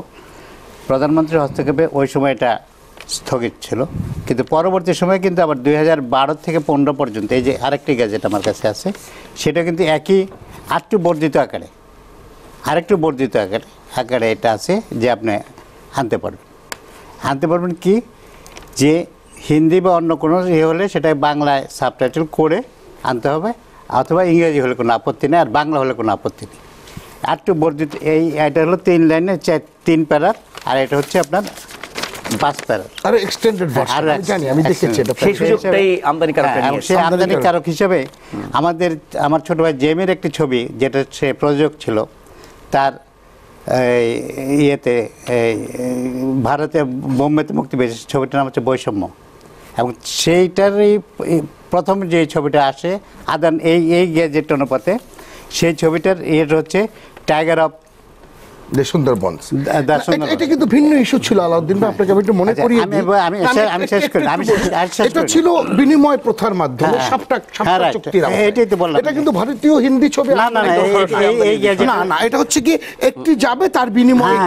প্রধানমন্ত্রীর হস্তক্ষেপে ওই সময় এটা স্থগিত ছিল কিন্তু পরবর্তী সময়ে কিন্তু আবার দুই হাজার বারো থেকে পনেরো পর্যন্ত এই যে আরেকটি গ্যাজেট আমার কাছে আছে সেটা কিন্তু একই আরেকটু বর্ধিত আকারে আরেকটু বর্ধিত আকারে আকারে এটা আছে যে আপনি আনতে পারবেন আনতে পারবেন কি যে হিন্দি বা অন্য কোনো ইয়ে হলে সেটা বাংলায় সাবটাইটেল করে আনতে হবে অথবা ইংরেজি হলে কোনো আপত্তি নেই আর বাংলা হলে কোনো আপত্তি নেই একটু বর্ধিত এই এটা হলো তিন লাইনে চার তিন প্যারার আর এটা হচ্ছে আপনার পাঁচ প্যারার আর এক্সটেন্ডেড ভার্সন আমদানি কারক হ্যাঁ, সেই আমদানি কারক হিসেবে আমাদের আমার ছোট ভাই জেমের একটি ছবি যেটা সে প্রযোজক ছিল তার ইয়েতে ভারতে বোম্বেতে মুক্তি পেয়েছে ছবিটার নাম হচ্ছে বৈষম্য এবং সেইটারই প্রথম যে ছবিটা আসে আদান এই এই গ্যাজেট অনুপাতে সেই ছবিটার এর হচ্ছে টাইগার অফ যে সুন্দরবন এটা কিন্তু ভিন্ন ইস্যু ছিল আলাউদ্দিন ভাই আপনাকে আমি একটু মনে আচ্ছা, করি আমি আমি শেষ করি আমি এটা ছিল বিনিময় প্রথার মাধ্যমে হ্যাঁ, সাপটা হ্যাঁ, সাপটা চুক্তির হ্যাঁ, এটাই তো বললাম এটা কিন্তু ভারতীয় হিন্দি ছবি না না না না এটা হচ্ছে কি একটি যাবে তার বিনিময়ে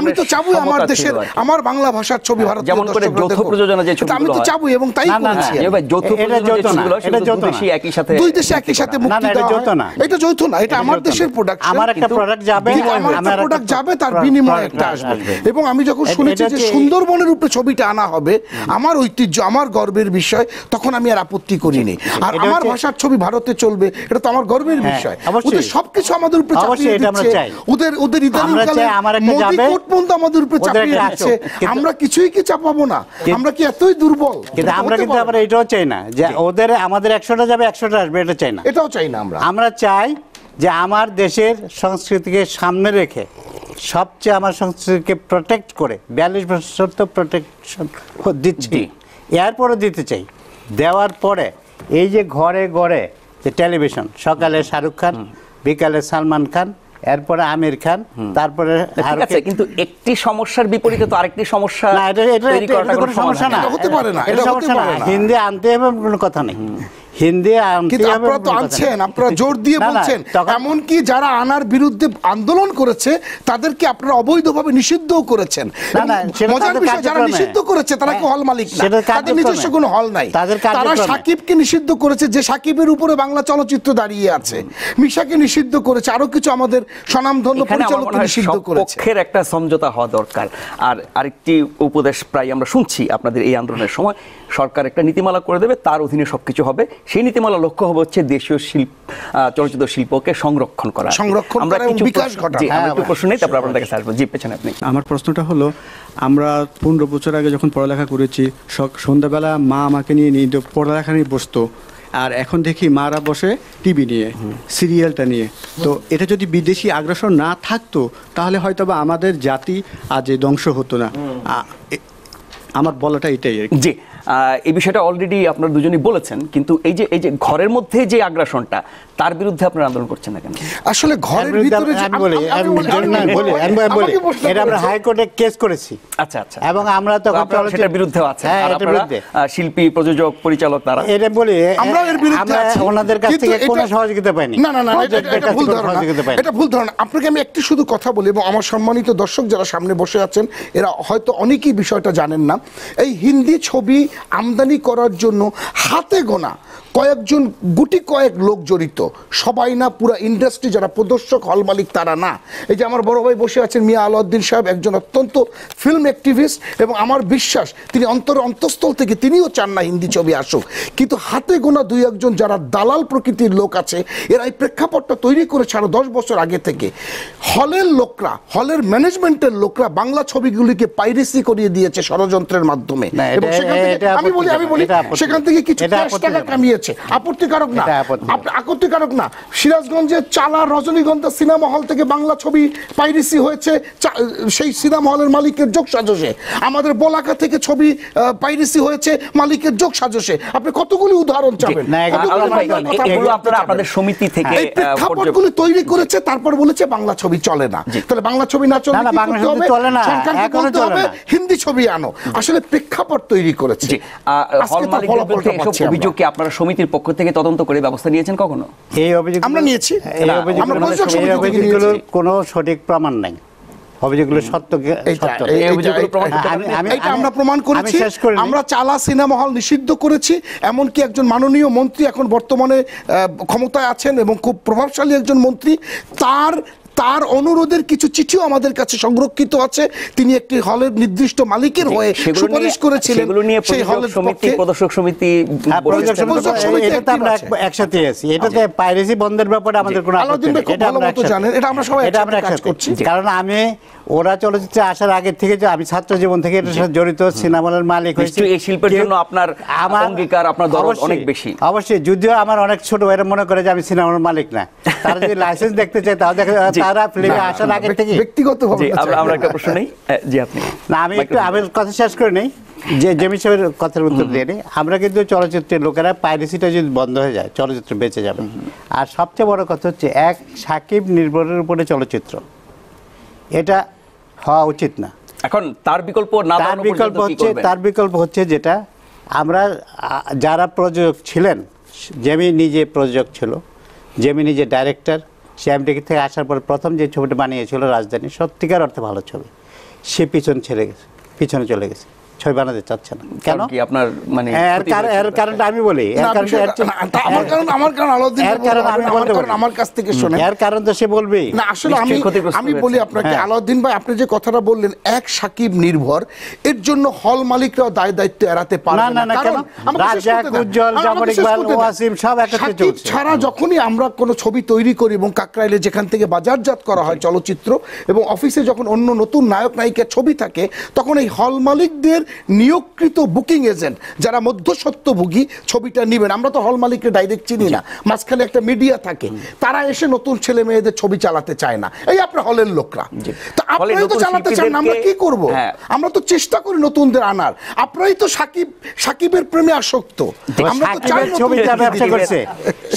আমি তো চাবো আমার দেশের আমার বাংলা ভাষার ছবি ভারত যেমন করে যৌথ প্রযোজনা যে ছবি আমি তো চাবো এবং তাই করছি ভাই যৌথ প্রযোজনা এটা যৌথ দেশে একই সাথে দুই দেশে একই সাথে মুক্তি দেওয়া এটা যৌথ না এটা আমার দেশের প্রোডাক্ট আমার একটা প্রোডাক্ট যাবে একটা প্রোডাক্ট যাবে তার বিনিময়ে একটা আসবে এবং আমি যখন শুনেছি যে সুন্দরবনের উপরে ছবিটা আনা হবে আমার ঐতিহ্য আমার গর্বের বিষয় তখন আমি আর আপত্তি করিনি আচ্ছা, আর আমার ভাষার ছবি ভারতে চলবে এটা তো আমার গর্বের হ্যাঁ, বিষয় ওদের সবকিছু আমাদের উপরে চাপিয়ে দিচ্ছে ওদের ওদের ইদানিংকালে মোদি আমাদের উপরে চাপিয়ে দিচ্ছে আমরা কিছুই কি চাপাবো না আমরা কি এতই দুর্বল কিন্তু আমরা কিন্তু আমরা এটাও চাই না যে ওদের আমাদের একশোটা যাবে একশোটা আসবে এটা চাই না এটাও চাই না আমরা আমরা চাই যে আমার দেশের সংস্কৃতিকে সামনে রেখে সবচেয়ে আমার সংস্কৃতিকে প্রোটেক্ট করে বিয়াল্লিশ বছর তো প্রোটেকশন দিচ্ছি এরপরও দিতে চাই দেওয়ার পরে এই যে ঘরে ঘরে যে টেলিভিশন সকালে শাহরুখ খান বিকালে সালমান খান এরপরে আমির খান তারপরে কিন্তু একটি সমস্যার বিপরীতে তো আরেকটি সমস্যা না এটা সমস্যা না হতে পারে না সমস্যা না হিন্দি আনতে হবে কোনো কথা নেই হিন্দি কিন্তু আপনারা তো আনছেন আপনারা [laughs] জোর দিয়ে বলছেন যারা আনার বিরুদ্ধে আন্দোলন করেছে তাদেরকে আপনারা অবৈধভাবে নিষিদ্ধ করেছেন মজার বিষয় যারা নিষিদ্ধ করেছে তারা হ্যাঁ, কি হল মালিক না তাদের নিজস্ব কোনো হল নাই তারা সাকিবকে নিষিদ্ধ করেছে যে সাকিবের উপরে বাংলা চলচ্চিত্র দাঁড়িয়ে আছে মিশাকে নিষিদ্ধ করেছে আরো কিছু আমাদের স্বনামধন্য পরিচালককে নিষিদ্ধ করেছে পক্ষের একটা সমঝোতা হওয়া দরকার আর আরেকটি উপদেশ প্রায় আমরা শুনছি আপনাদের এই আন্দোলনের সময় সরকার একটা নীতিমালা করে দেবে তার অধীনে সবকিছু হবে সেই নীতিমালা লক্ষ্য হবে হচ্ছে দেশীয় শিল্প চলচ্চিত্র শিল্পকে সংরক্ষণ করা সংরক্ষণ আমরা কিছু বিকাশ ঘটাতে হ্যাঁ, প্রশ্ন নেই তারপর আপনাদের কাছে আসবো জি পেছনে আপনি আমার প্রশ্নটা হলো আমরা পনেরো বছর আগে যখন পড়ালেখা করেছি সন্ধ্যাবেলা মা আমাকে নিয়ে নিয়ে পড়ালেখা নিয়ে বসতো আর এখন দেখি মারা বসে টিভি নিয়ে সিরিয়ালটা নিয়ে তো এটা যদি বিদেশি আগ্রাসন না থাকতো তাহলে হয়তো আমাদের জাতি আজ ধ্বংস হতো না আমার বলাটা এটাই জি এই বিষয়টা অলরেডি আপনার দুজনই বলেছেন কিন্তু এই যে এই যে ঘরের মধ্যে যে আগ্রাসনটা তার বিরুদ্ধে আপনারা আন্দোলন করছেন না কেন আসলে ঘরের ভিতরে আমি বলি আমি বলি আমি বলি এটা আমরা হাইকোর্টে কেস করেছি আচ্ছা আচ্ছা এবং আমরা তো আপনারা সেটার হ্যাঁ, বিরুদ্ধে আছে আর আপনারা শিল্পী প্রযোজক পরিচালক তারা এটা বলি আমরা এর বিরুদ্ধে আছি ওনাদের কাছ থেকে কোনো সহযোগিতা পাইনি না না না এটা ভুল ধারণা এটা ভুল ধারণা আপনাকে আমি একটি শুধু কথা বলি এবং আমার সম্মানিত দর্শক যারা সামনে বসে আছেন এরা হয়তো অনেকেই বিষয়টা জানেন না এই হিন্দি ছবি আমদানি করার জন্য হাতে গোনা কয়েকজন গুটি কয়েক লোক জড়িত সবাই না পুরা ইন্ডাস্ট্রি যারা প্রদর্শক হল মালিক তারা না এই যে আমার বড় ভাই বসে আছেন মিয়া আলাউদ্দিন সাহেব একজন অত্যন্ত ফিল্ম অ্যাক্টিভিস্ট এবং আমার বিশ্বাস তিনি অন্তর অন্তঃস্থল থেকে তিনিও চান না হিন্দি ছবি আসুক কিন্তু হাতে গোনা দুই একজন যারা দালাল প্রকৃতির লোক আছে এরা এই প্রেক্ষাপটটা তৈরি করে সারা দশ বছর আগে থেকে হলের লোকরা হলের ম্যানেজমেন্টের লোকরা বাংলা ছবিগুলিকে পাইরেসি করিয়ে দিয়েছে ষড়যন্ত্রের মাধ্যমে এবং সেখান থেকে আমি বলি আমি বলি সেখান থেকে কিছু টাকা কামিয়েছে হয়েছে আপত্তিকারক না আপত্তিকারক না সিরাজগঞ্জের চালা রজনীগন্ধা সিনেমা হল থেকে বাংলা ছবি পাইরেসি হয়েছে সেই সিনেমা হলের মালিকের যোগ সাজসে আমাদের বলাকা থেকে ছবি পাইরেসি হয়েছে মালিকের যোগ সাজসে আপনি কতগুলি উদাহরণ চাবেন আপনাদের সমিতি থেকে এই প্রেক্ষাপটগুলি তৈরি করেছে তারপর বলেছে বাংলা ছবি চলে না তাহলে বাংলা ছবি না চলে চলে না হবে হিন্দি ছবি আনো আসলে প্রেক্ষাপট তৈরি করেছে অভিযোগ কি আপনারা সমিতি সমিতির পক্ষ থেকে তদন্ত করে ব্যবস্থা নিয়েছেন কখনো এই অভিযোগ আমরা নিয়েছি এই অভিযোগগুলোর কোনো সঠিক প্রমাণ নাই অভিযোগগুলো সত্য আমরা প্রমাণ করেছি আমরা চালা সিনেমা হল নিষিদ্ধ করেছি এমনকি একজন মাননীয় মন্ত্রী এখন বর্তমানে ক্ষমতায় আছেন এবং খুব প্রভাবশালী একজন মন্ত্রী তার তার অনুরোধের কিছু চিঠিও আমাদের কাছে সংরক্ষিত আছে তিনি একটি হলের নির্দিষ্ট মালিকের হয়ে সুপারিশ করেছিলেন সেই হলের হ্যাঁ, সমিতি প্রদর্শক সমিতি একসাথে আছি এটাতে আচ্ছা। পাইরেসি বন্ধের ব্যাপারে আমাদের কোনো আলোচনা এটা আমরা সবাই এটা আমরা কাজ করছি কারণ আমি ওরা চলচ্চিত্রে আসার আগে থেকে যে আমি ছাত্র জীবন থেকে এটার সাথে জড়িত সিনেমার মালিক হয়েছে এই শিল্পের জন্য আপনার আমার অঙ্গীকার আপনার দরদ অনেক বেশি অবশ্যই যদিও আমার অনেক ছোট ভাইরা মনে করে যে আমি সিনেমার মালিক না তারা যদি লাইসেন্স দেখতে চায় তাও তারা ফিল্মে আসার আগে থেকে ব্যক্তিগত আমরা একটা প্রশ্ন নেই জি আপনি না আমি একটু আমি কথা শেষ করে নেই যে হ্যাঁ। জেমি সাহেবের কথার উত্তর দিয়ে নেই আমরা কিন্তু চলচ্চিত্রের লোকেরা পাইরেসিটা যদি বন্ধ হয়ে যায় চলচ্চিত্র বেঁচে যাবে আর সবচেয়ে বড় কথা হচ্ছে এক সাকিব নির্ভরের উপরে চলচ্চিত্র এটা হওয়া উচিত না এখন তার বিকল্প না তার বিকল্প হচ্ছে তার বিকল্প হচ্ছে যেটা আমরা যারা প্রযোজক ছিলেন জেমি নিজে প্রযোজক ছিল জেমি নিজে ডাইরেক্টর সে আমেরিকা থেকে আসার পর প্রথম যে ছবিটা বানিয়েছিল রাজধানী সত্যিকার অর্থে ভালো ছবি সে পিছন ছেড়ে গেছে পিছনে চলে গেছে ছবি বানাতে চাচ্ছে না কেন কি আপনার মানে হ্যাঁ, এর কারণটা আমি বলি এর আমার কারণ আমার কারণ আলাউদ্দিন এর কারণ আমি বলতে পারি আমার কাছ থেকে শুনে এর কারণ তো সে বলবে না আসলে আমি আমি বলি আপনাকে হ্যাঁ। আলাউদ্দিন ভাই আপনি যে কথাটা বললেন এক সাকিব নির্ভর এর জন্য হল মালিকরাও দায় দায়িত্ব এড়াতে পারে না না কারণ রাজাক উজ্জ্বল জাফর ইকবাল ওয়াসিম সব একসাথে চলছে ছাড়া যখনই আমরা কোনো ছবি তৈরি করি এবং কাকরাইলে যেখান থেকে বাজারজাত করা হয় চলচ্চিত্র এবং অফিসে যখন অন্য নতুন নায়ক নায়িকার ছবি থাকে তখন এই হল মালিকদের নিয়োগকৃত বুকিং এজেন্ট যারা মধ্যসত্ত্বভোগী ছবিটা নেবেন আমরা তো হল মালিককে ডাইরেক্ট চিনি না মাঝখানে একটা মিডিয়া থাকে তারা এসে নতুন ছেলে মেয়েদের ছবি চালাতে চায় না এই আপনার হলের লোকরা তো আপনারাই তো চালাতে চান না আমরা কি করব হ্যাঁ। আমরা তো চেষ্টা করি নতুনদের আনার আপনারাই তো সাকিব সাকিবের প্রেমে আসক্ত আমরা তো চাই ছবি যা ব্যবসা করছে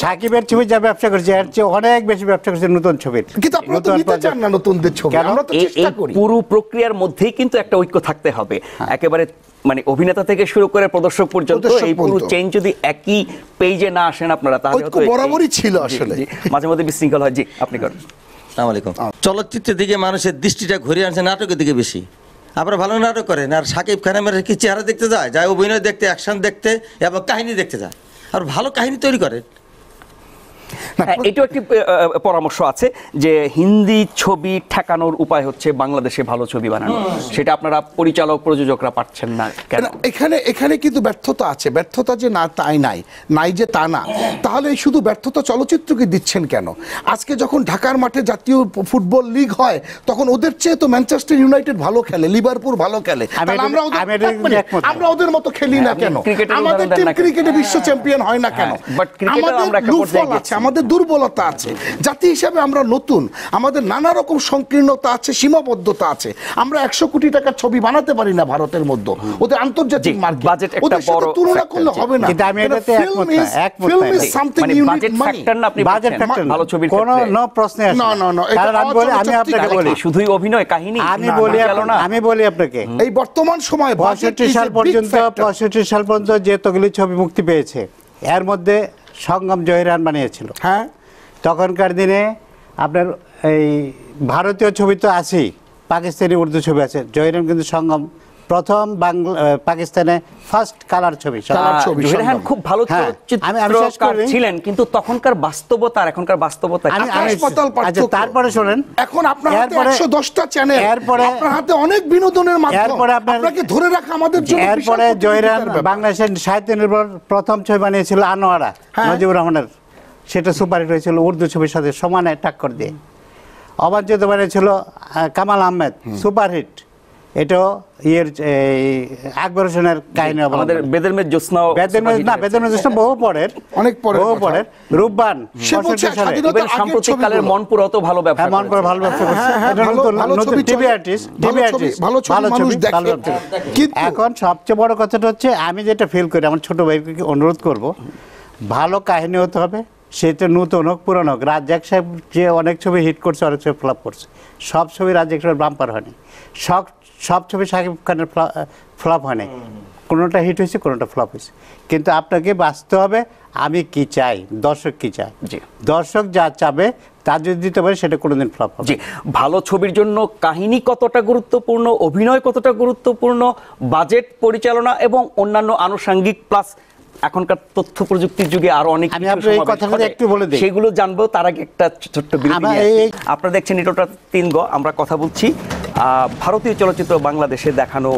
সাকিবের ছবি যা ব্যবসা করছে এর চেয়ে অনেক বেশি ব্যবসা করছে নতুন ছবির কিন্তু আপনারা তো নিতে চান না নতুনদের ছবি আমরা তো চেষ্টা করি পুরো প্রক্রিয়ার মধ্যেই কিন্তু একটা ঐক্য থাকতে হবে হ্যাঁ। একেবারে মানে অভিনেতা থেকে শুরু করে প্রদর্শক পর্যন্ত এই পুরো চেঞ্জ যদি একই পেজে না আসেন আপনারা তাহলে তো বরাবরই ছিল আসলে মাঝে মাঝে বিশৃঙ্খল হয় জি আপনি করেন আসসালামু আলাইকুম চলচ্চিত্রের দিকে মানুষের দৃষ্টিটা ঘুরে আনছে নাটকের দিকে বেশি আপনারা ভালো নাটক করেন আর সাকিব খান আমার কি চেহারা দেখতে যায় যায় অভিনয় দেখতে অ্যাকশন দেখতে এবং কাহিনী দেখতে যায় আর ভালো কাহিনী তৈরি করেন হ্যাঁ, এটা একটি পরামর্শ আছে যে হিন্দি ছবি ঠেকানোর উপায় হচ্ছে বাংলাদেশে ভালো ছবি বানানো সেটা আপনারা পরিচালক প্রযোজকরা পাচ্ছেন না এখানে এখানে কিন্তু ব্যর্থতা আছে ব্যর্থতা যে না তাই নাই নাই যে তা না তাহলে শুধু ব্যর্থতা চলচ্চিত্রকে দিচ্ছেন কেন আজকে যখন ঢাকার মাঠে জাতীয় ফুটবল লিগ হয় তখন ওদের চেয়ে তো ম্যানচেস্টার ইউনাইটেড ভালো খেলে লিভারপুল ভালো খেলে আমরা মানে, আমরা ওদের মতো খেলি না হ্যাঁ, কেন আমাদের টিম ক্রিকেটে বিশ্ব চ্যাম্পিয়ন হয় না কেন হ্যাঁ, আমাদের লুফল আছে আমাদের দুর্বলতা আছে জাতি হিসাবে আমরা নতুন আমাদের নানা রকম সংকীর্ণতা আছে সীমাবদ্ধতা আছে আমরা একশো কোটি টাকার ছবি বানাতে পারি না ভারতের মধ্যে ওদের আন্তর্জাতিক মার্কেট তুলনা করলে হবে না কিন্তু আমি এটাতে একমত না একমত না সামথিং মানে আপনি বাজেট ফ্যাক্টর ভালো ছবির প্রশ্ন আছে না না না আমি বলি আমি আপনাকে বলি শুধুই অভিনয় কাহিনী আমি বলি আমি বলি আপনাকে এই বর্তমান সময়ে 65 সাল পর্যন্ত 65 সাল পর্যন্ত যে তগলি ছবি মুক্তি পেয়েছে এর মধ্যে সঙ্গম জয়রান বানিয়েছিল হ্যাঁ তখনকার দিনে আপনার এই ভারতীয় ছবি তো আছেই পাকিস্তানি উর্দু ছবি আছে জয়রান কিন্তু সঙ্গম প্রথম বাংলা পাকিস্তানে ফার্স্ট কালার ছবি জহির খুব ভালো হ্যাঁ, চলচ্চিত্রকার ছিলেন কিন্তু তখনকার বাস্তবতা আর এখনকার বাস্তবতা আচ্ছা, তারপরে শুনেন এখন আপনার হাতে 110টা চ্যানেল এরপরে আপনার হাতে অনেক বিনোদনের মাধ্যম এরপরে আপনাকে ধরে রাখা আমাদের জন্য এরপরে জহির বাংলাদেশের সাহিত্য নির্ভর প্রথম ছবি বানিয়েছিল আনোয়ারা হ্যাঁ। নজিবুর রহমানের সেটা সুপারহিট হয়েছিল উর্দু ছবির সাথে সমানে টাক্কর দিয়ে অবাঞ্চিত বানিয়েছিল কামাল আহমেদ সুপারহিট ইয়ের আকবর হোসেনের কাহিনী আমাদের বেদের বেদের না বেদের বহু পরের অনেক বহু পরের রূপবান সাম্প্রতিক কালের মনপুর অত ভালো ব্যবসা হ্যাঁ মনপুর ভালো ব্যবসা হ্যাঁ, করছে হ্যাঁ, নতুন টিভি আর্টিস্ট টিভি আর্টিস্ট ভালো ছবি এখন সবচেয়ে বড় কথাটা হচ্ছে আমি যেটা ফিল করি আমার ছোট ভাইকে অনুরোধ করব ভালো কাহিনী হতে হবে সেটা নতুন হোক পুরনো হোক রাজ্জাক সাহেব যে অনেক ছবি হিট করছে অনেক ছবি ফ্লপ করছে সব ছবি রাজ্জাক সাহেব বাম্পার হয়নি সব সব ছবি সাকিব খানের ফ্লপ হয় নাই কোনোটা হিট হয়েছে কোনোটা ফ্লপ হয়েছে কিন্তু আপনাকে বাঁচতে হবে আমি কি চাই দর্শক কি চায় দর্শক যা চাবে তা যদি দিতে পারে সেটা কোনোদিন ফ্লপ হবে জি ভালো ছবির জন্য কাহিনী কতটা গুরুত্বপূর্ণ অভিনয় কতটা গুরুত্বপূর্ণ বাজেট পরিচালনা এবং অন্যান্য আনুষাঙ্গিক প্লাস এখনকার তথ্য প্রযুক্তির যুগে আরো অনেক আমি আপনার এই একটু বলে দিই সেগুলো জানবো তার আগে একটা ছোট্ট বিরতি আপনারা দেখছেন এটা তিন গ আমরা কথা বলছি ভারতীয় চলচ্চিত্র বাংলাদেশে দেখানো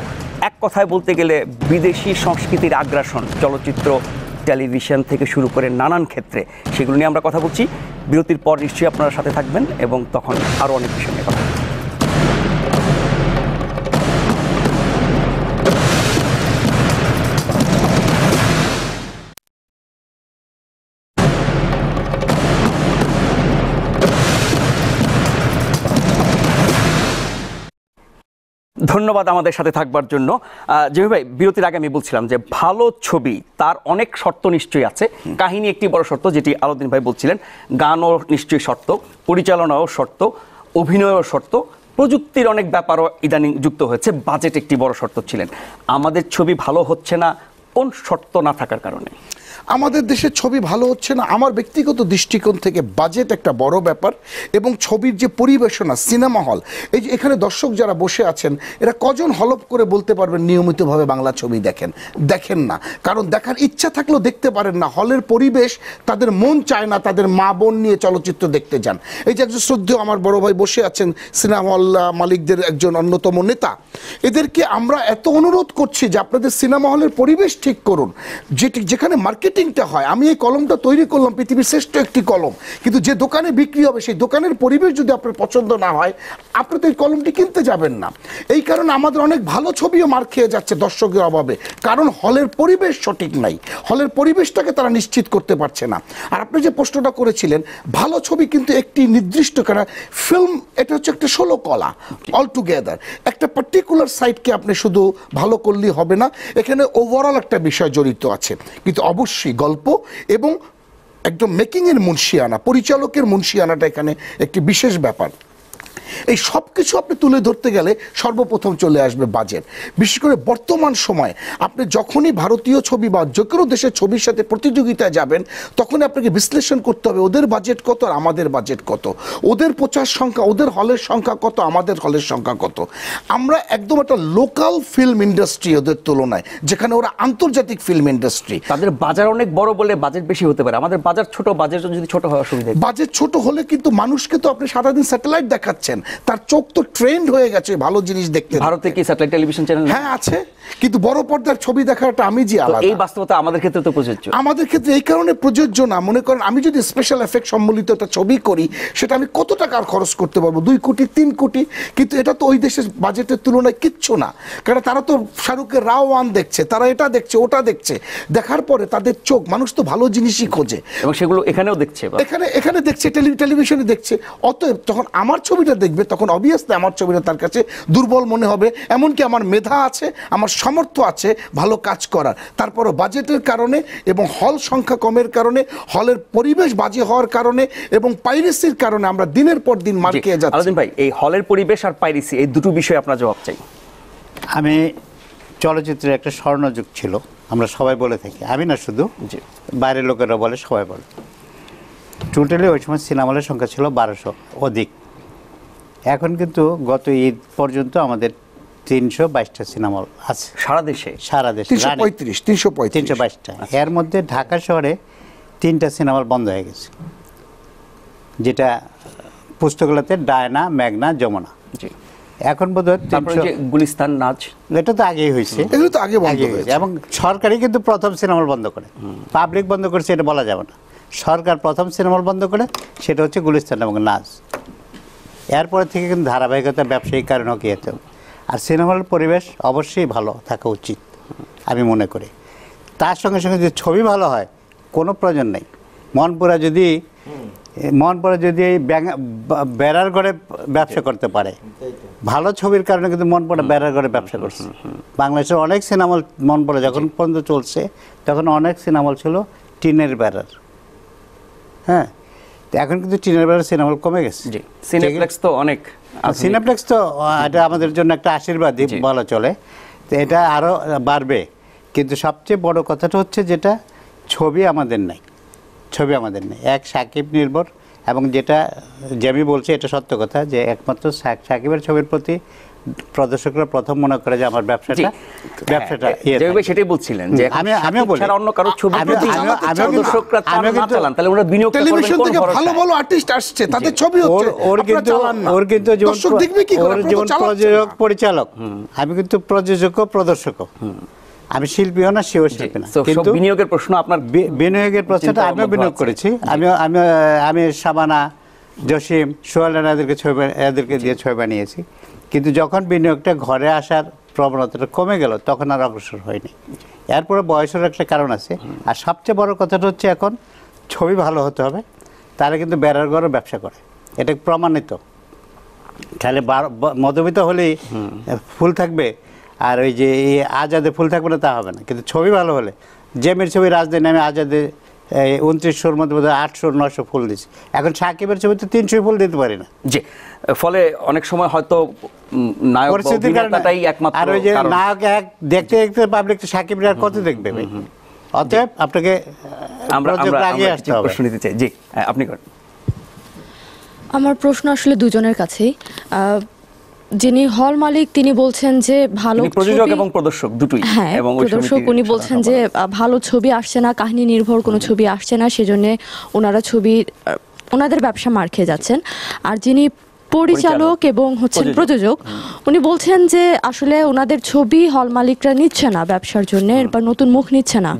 এক কথায় বলতে গেলে বিদেশি সংস্কৃতির আগ্রাসন চলচ্চিত্র টেলিভিশন থেকে শুরু করে নানান ক্ষেত্রে সেগুলো নিয়ে আমরা কথা বলছি বিরতির পর নিশ্চয়ই আপনারা সাথে থাকবেন এবং তখন আরও অনেক বিষয় নিয়ে কথা ধন্যবাদ আমাদের সাথে থাকবার জন্য জহির ভাই বিরতির আগে আমি বলছিলাম যে ভালো ছবি তার অনেক শর্ত নিশ্চয়ই আছে কাহিনী একটি বড় শর্ত যেটি আলাউদ্দিন ভাই বলছিলেন গানও নিশ্চয়ই শর্ত পরিচালনাও শর্ত অভিনয়ও শর্ত প্রযুক্তির অনেক ব্যাপারও ইদানিং যুক্ত হয়েছে বাজেট একটি বড় শর্ত ছিলেন আমাদের ছবি ভালো হচ্ছে না কোন শর্ত না থাকার কারণে আমাদের দেশের ছবি ভালো হচ্ছে না আমার ব্যক্তিগত দৃষ্টিকোণ থেকে বাজেট একটা বড় ব্যাপার এবং ছবির যে পরিবেশনা সিনেমা হল এই যে এখানে দর্শক যারা বসে আছেন এরা কজন হলপ করে বলতে পারবেন নিয়মিতভাবে বাংলা ছবি দেখেন দেখেন না কারণ দেখার ইচ্ছা থাকলেও দেখতে পারেন না হলের পরিবেশ তাদের মন চায় না তাদের মা বোন নিয়ে চলচ্চিত্র দেখতে যান এই যে একজন শ্রদ্ধেয় আমার বড় ভাই বসে আছেন সিনেমা হল মালিকদের একজন অন্যতম নেতা এদেরকে আমরা এত অনুরোধ করছি যে আপনাদের সিনেমা হলের পরিবেশ ঠিক করুন যেটি যেখানে মার্কেট প্রিন্টিংটা হয় আমি এই কলমটা তৈরি করলাম পৃথিবীর শ্রেষ্ঠ একটি কলম কিন্তু যে দোকানে বিক্রি হবে সেই দোকানের পরিবেশ যদি আপনার পছন্দ না হয় আপনি তো এই কলমটি কিনতে যাবেন না এই কারণে আমাদের অনেক ভালো ছবিও মার খেয়ে যাচ্ছে দর্শকের অভাবে কারণ হলের পরিবেশ সঠিক নাই হলের পরিবেশটাকে তারা নিশ্চিত করতে পারছে না আর আপনি যে প্রশ্নটা করেছিলেন ভালো ছবি কিন্তু একটি নির্দিষ্ট কারণ ফিল্ম এটা হচ্ছে একটা ষোলো কলা অল টুগেদার একটা পার্টিকুলার সাইটকে আপনি শুধু ভালো করলেই হবে না এখানে ওভারঅল একটা বিষয় জড়িত আছে কিন্তু অবশ্যই মুন্সি গল্প এবং একদম মেকিংয়ের মুন্সিয়ানা পরিচালকের মুন্সিয়ানাটা এখানে একটি বিশেষ ব্যাপার এই সব কিছু আপনি তুলে ধরতে গেলে সর্বপ্রথম চলে আসবে বাজেট বিশেষ করে বর্তমান সময়ে আপনি যখনই ভারতীয় ছবি বা যে কোনো দেশের ছবির সাথে প্রতিযোগিতায় যাবেন তখনই আপনাকে বিশ্লেষণ করতে হবে ওদের বাজেট কত আর আমাদের বাজেট কত ওদের প্রচার সংখ্যা ওদের হলের সংখ্যা কত আমাদের হলের সংখ্যা কত আমরা একদম একটা লোকাল ফিল্ম ইন্ডাস্ট্রি ওদের তুলনায় যেখানে ওরা আন্তর্জাতিক ফিল্ম ইন্ডাস্ট্রি তাদের বাজার অনেক বড় বলে বাজেট বেশি হতে পারে আমাদের বাজার ছোট বাজেট যদি ছোট হওয়ার সুবিধা বাজেট ছোট হলে কিন্তু মানুষকে তো আপনি সারাদিন স্যাটেলাইট দেখাচ্ছেন যাচ্ছেন তার চোখ তো ট্রেন্ড হয়ে গেছে ভালো জিনিস দেখতে ভারতে কি স্যাটেলাইট টেলিভিশন চ্যানেল হ্যাঁ আছে কিন্তু বড় পর্দার ছবি দেখাটা আমি যে আলাদা এই বাস্তবতা আমাদের ক্ষেত্রে তো প্রযোজ্য আমাদের ক্ষেত্রে এই কারণে প্রযোজ্য না মনে করেন আমি যদি স্পেশাল এফেক্ট সম্বলিত একটা ছবি করি সেটা আমি কত টাকার খরচ করতে পারবো দুই কোটি তিন কোটি কিন্তু এটা তো ওই দেশের বাজেটের তুলনায় কিচ্ছু না কারণ তারা তো শাহরুখের রাও ওয়ান দেখছে তারা এটা দেখছে ওটা দেখছে দেখার পরে তাদের চোখ মানুষ তো ভালো জিনিসই খোঁজে এবং সেগুলো এখানেও দেখছে এখানে এখানে দেখছে টেলিভিশনে দেখছে অতএব তখন আমার ছবিটা ছবিটা দেখবে তখন অবভিয়াসলি আমার ছবিটা তার কাছে দুর্বল মনে হবে এমনকি আমার মেধা আছে আমার সামর্থ্য আছে ভালো কাজ করার তারপরও বাজেটের কারণে এবং হল সংখ্যা কমের কারণে হলের পরিবেশ বাজে হওয়ার কারণে এবং পাইরেসির কারণে আমরা দিনের পর দিন মার যাচ্ছি ভাই এই হলের পরিবেশ আর পাইরেসি এই দুটো বিষয়ে আপনার জবাব চাই আমি চলচ্চিত্রের একটা স্বর্ণযুগ ছিল আমরা সবাই বলে থাকি আমি না শুধু বাইরের লোকেরা বলে সবাই বলে টোটালি ওই সময় সিনেমা হলের সংখ্যা ছিল বারোশো অধিক এখন কিন্তু গত ঈদ পর্যন্ত আমাদের তিনশো বাইশটা সিনেমা আছে সারা দেশে সারা দেশে তিনশো পঁয়ত্রিশ তিনশো তিনশো বাইশটা এর মধ্যে ঢাকা শহরে তিনটা সিনেমা বন্ধ হয়ে গেছে যেটা পুস্তকলাতে ডায়না ম্যাগনা যমুনা এখন বোধ হয় গুলিস্তান নাচ এটা তো আগেই হয়েছে এগুলো তো আগে আগে হয়েছে এবং সরকারই কিন্তু প্রথম সিনেমা বন্ধ করে পাবলিক বন্ধ করেছে এটা বলা যাবে না সরকার প্রথম সিনেমা বন্ধ করে সেটা হচ্ছে গুলিস্তান এবং নাচ এরপর থেকে কিন্তু ধারাবাহিকতা ব্যবসায়িক কারণেও গিয়েছে আর সিনেমার পরিবেশ অবশ্যই ভালো থাকা উচিত আমি মনে করি তার সঙ্গে সঙ্গে যদি ছবি ভালো হয় কোনো প্রয়োজন নেই মনপুরা যদি মনপুরা যদি এই বেড়ার ঘরে ব্যবসা করতে পারে ভালো ছবির কারণে কিন্তু মনপুরা বেড়ার ঘরে ব্যবসা করছে বাংলাদেশের অনেক সিনেমা মনপুরা যখন পর্যন্ত চলছে তখন অনেক সিনেমা ছিল টিনের বেড়ার হ্যাঁ তো এখন কিন্তু টিনের বেলার সিনেমা কমে গেছে জি সিনেপ্লেক্স তো অনেক সিনেপ্লেক্স তো এটা আমাদের জন্য একটা আশীর্বাদই বলা চলে তো এটা আরও বাড়বে কিন্তু সবচেয়ে বড় কথাটা হচ্ছে যেটা ছবি আমাদের নাই ছবি আমাদের নেই এক সাকিব নির্ভর এবং যেটা যে আমি বলছি এটা সত্য কথা যে একমাত্র সাকিবের ছবির প্রতি প্রদর্শকরা প্রথম মনে করে যে আমার ব্যবসাটা ব্যবসাটা যেভাবে হ্যাঁ, ইয়ে সেটাই বলছিলেন যে আমি আমিও বলি অন্য কারো ছবি আমি দর্শকরা না চালান তাহলে ওরা বিনিয়োগ করবে টেলিভিশন থেকে ভালো ভালো আর্টিস্ট আসছে তাদের ছবি হচ্ছে ওর কিন্তু ওর কিন্তু যে দর্শক দেখবে কি করে যেমন প্রযোজক পরিচালক আমি কিন্তু প্রযোজক ও প্রদর্শক আমি শিল্পী না সেও শিল্পী না কিন্তু বিনিয়োগের প্রশ্ন আপনার বিনিয়োগের প্রশ্নটা আমিও বিনিয়োগ করেছি আমি আমি আমি সাবানা জসিম সোহেল এদেরকে ছবি এদেরকে দিয়ে ছবি বানিয়েছি কিন্তু যখন বিনিয়োগটা ঘরে আসার প্রবণতাটা কমে গেল তখন আর অগ্রসর হয়নি এরপরে বয়সের একটা কারণ আছে আর সবচেয়ে বড় কথাটা হচ্ছে এখন ছবি ভালো হতে হবে তারা কিন্তু বেড়ার ঘরও ব্যবসা করে এটা প্রমাণিত তাহলে মধ্যবিত হলেই ফুল থাকবে আর ওই যে আজাদে ফুল থাকবে না তা হবে না কিন্তু ছবি ভালো হলে জেমের ছবি রাজধানী আমি আজাদে উনত্রিশশোর মধ্যে বোধ হয় আটশো নশো ফুল দিচ্ছি এখন সাকিবের ছবি তো তিনশো ফুল দিতে পারি না যে ফলে অনেক সময় হয়তো নায়ক একমাত্র নায়ক এক দেখতে দেখতে পাবলিক সাকিব আর কত দেখবে অতএব আপনাকে আমরা প্রশ্ন নিতে চাই জি আপনি আমার প্রশ্ন আসলে দুজনের কাছেই যিনি হল মালিক তিনি বলছেন যে ভালো প্রযোজক এবং প্রদর্শক দুটোই হ্যাঁ প্রদর্শক উনি বলছেন যে ভালো ছবি আসছে না কাহিনী নির্ভর কোনো ছবি আসছে না সেজন্য ওনারা ছবি ওনাদের ব্যবসা মার খেয়ে যাচ্ছেন আর যিনি পরিচালক এবং হচ্ছেন প্রযোজক উনি বলছেন যে আসলে ওনাদের ছবি হল মালিকরা নিচ্ছে না ব্যবসার জন্য এরপর নতুন মুখ নিচ্ছে না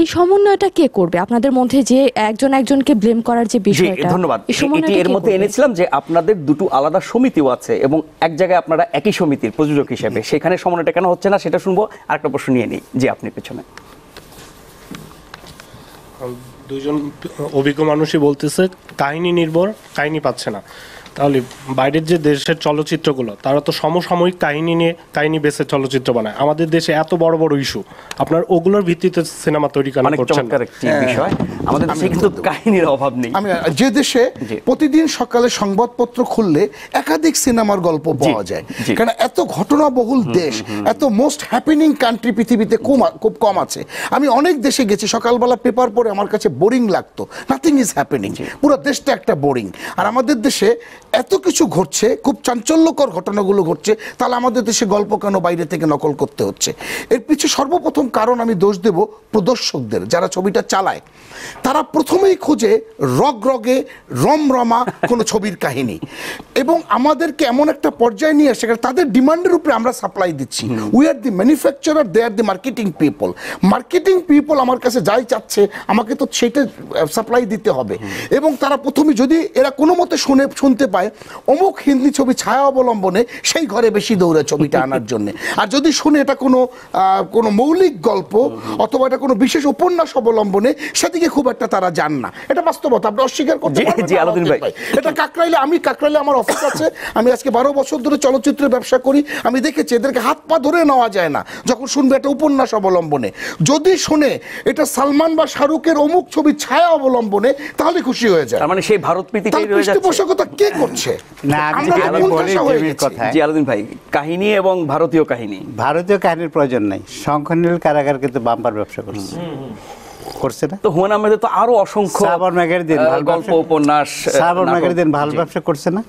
এই সমন্বয়টা কে করবে আপনাদের মধ্যে যে একজন একজনকে ব্লেম করার যে বিষয়টা ধন্যবাদ এটি এর মধ্যে এনেছিলাম যে আপনাদের দুটো আলাদা সমিতিও আছে এবং এক জায়গায় আপনারা একই সমিতির প্রযোজক হিসেবে সেখানে সমন্বয়টা কেন হচ্ছে না সেটা শুনবো আরেকটা প্রশ্ন নিয়ে নিই যে আপনি পেছনে দুজন অভিজ্ঞ মানুষই বলতেছে কাহিনী নির্ভর কাহিনী পাচ্ছে না তাহলে বাইরের যে দেশের চলচ্চিত্রগুলো তারা তো সমসাময়িক কাহিনী নিয়ে কাহিনী বেসে চলচ্চিত্র বানায় আমাদের দেশে এত বড় বড় ইস্যু আপনার ওগুলোর ভিত্তিতে সিনেমা তৈরি করা করছেন হ্যাঁ। আমাদের দেশে কিন্তু কাহিনীর অভাব নেই আমি যে দেশে প্রতিদিন সকালে সংবাদপত্র খুললে একাধিক সিনেমার গল্প পাওয়া যায় কারণ এত ঘটনাবহুল দেশ এত মোস্ট হ্যাপেনিং কান্ট্রি পৃথিবীতে খুব কম আছে আমি অনেক দেশে গেছি সকালবেলা পেপার পড়ে আমার কাছে বোরিং লাগতো নাথিং ইজ হ্যাপেনিং পুরো দেশটা একটা বোরিং আর আমাদের দেশে এত কিছু ঘটছে খুব চাঞ্চল্যকর ঘটনাগুলো ঘটছে তাহলে আমাদের দেশে গল্প কেন বাইরে থেকে নকল করতে হচ্ছে এর পিছু সর্বপ্রথম কারণ আমি দোষ দেব প্রদর্শকদের যারা ছবিটা চালায় তারা প্রথমেই খোঁজে রগ রগে রমরমা কোনো ছবির কাহিনী এবং আমাদেরকে এমন একটা পর্যায়ে নিয়ে আসে তাদের ডিমান্ডের উপরে আমরা সাপ্লাই দিচ্ছি we are the manufacturer they are the marketing people marketing people আমার কাছে যাই চাচ্ছে আমাকে তো সেটা সাপ্লাই দিতে হবে এবং তারা প্রথমে যদি এরা কোনো মতে শুনে শুনতে পায় পায় অমুক হিন্দি ছবি ছায়া অবলম্বনে সেই ঘরে বেশি দৌড়ে ছবিটা আনার জন্য আর যদি শুনে এটা কোনো কোনো মৌলিক গল্প অথবা এটা কোনো বিশেষ উপন্যাস অবলম্বনে সেদিকে খুব একটা তারা যান না এটা বাস্তবতা আপনি অস্বীকার করতে পারবেন এটা কাকরাইলে আমি কাকরাইলে আমার অফিস আছে আমি আজকে বারো বছর ধরে চলচ্চিত্রের ব্যবসা করি আমি দেখেছি এদেরকে হাত পা ধরে নেওয়া যায় না যখন শুনবে এটা উপন্যাস অবলম্বনে যদি শুনে এটা সালমান বা শাহরুখের অমুক ছবি ছায়া অবলম্বনে তাহলে খুশি হয়ে যায় মানে সেই ভারত পৃথিবী পৃষ্ঠপোষকতা কে করে হচ্ছে না আমি বলি জিমির কথা জি আলাদিন ভাই কাহিনী এবং ভারতীয় কাহিনী ভারতীয় কাহিনীর প্রয়োজন নাই শঙ্খনীল কারাগার কিন্তু বাম্পার ব্যবসা করছে করছে না তো হুমায়ুন আহমেদ তো আরো অসংখ্য সাবর ম্যাগের দিন গল্প উপন্যাস সাবর ম্যাগের দিন ভালো ব্যবসা করছে না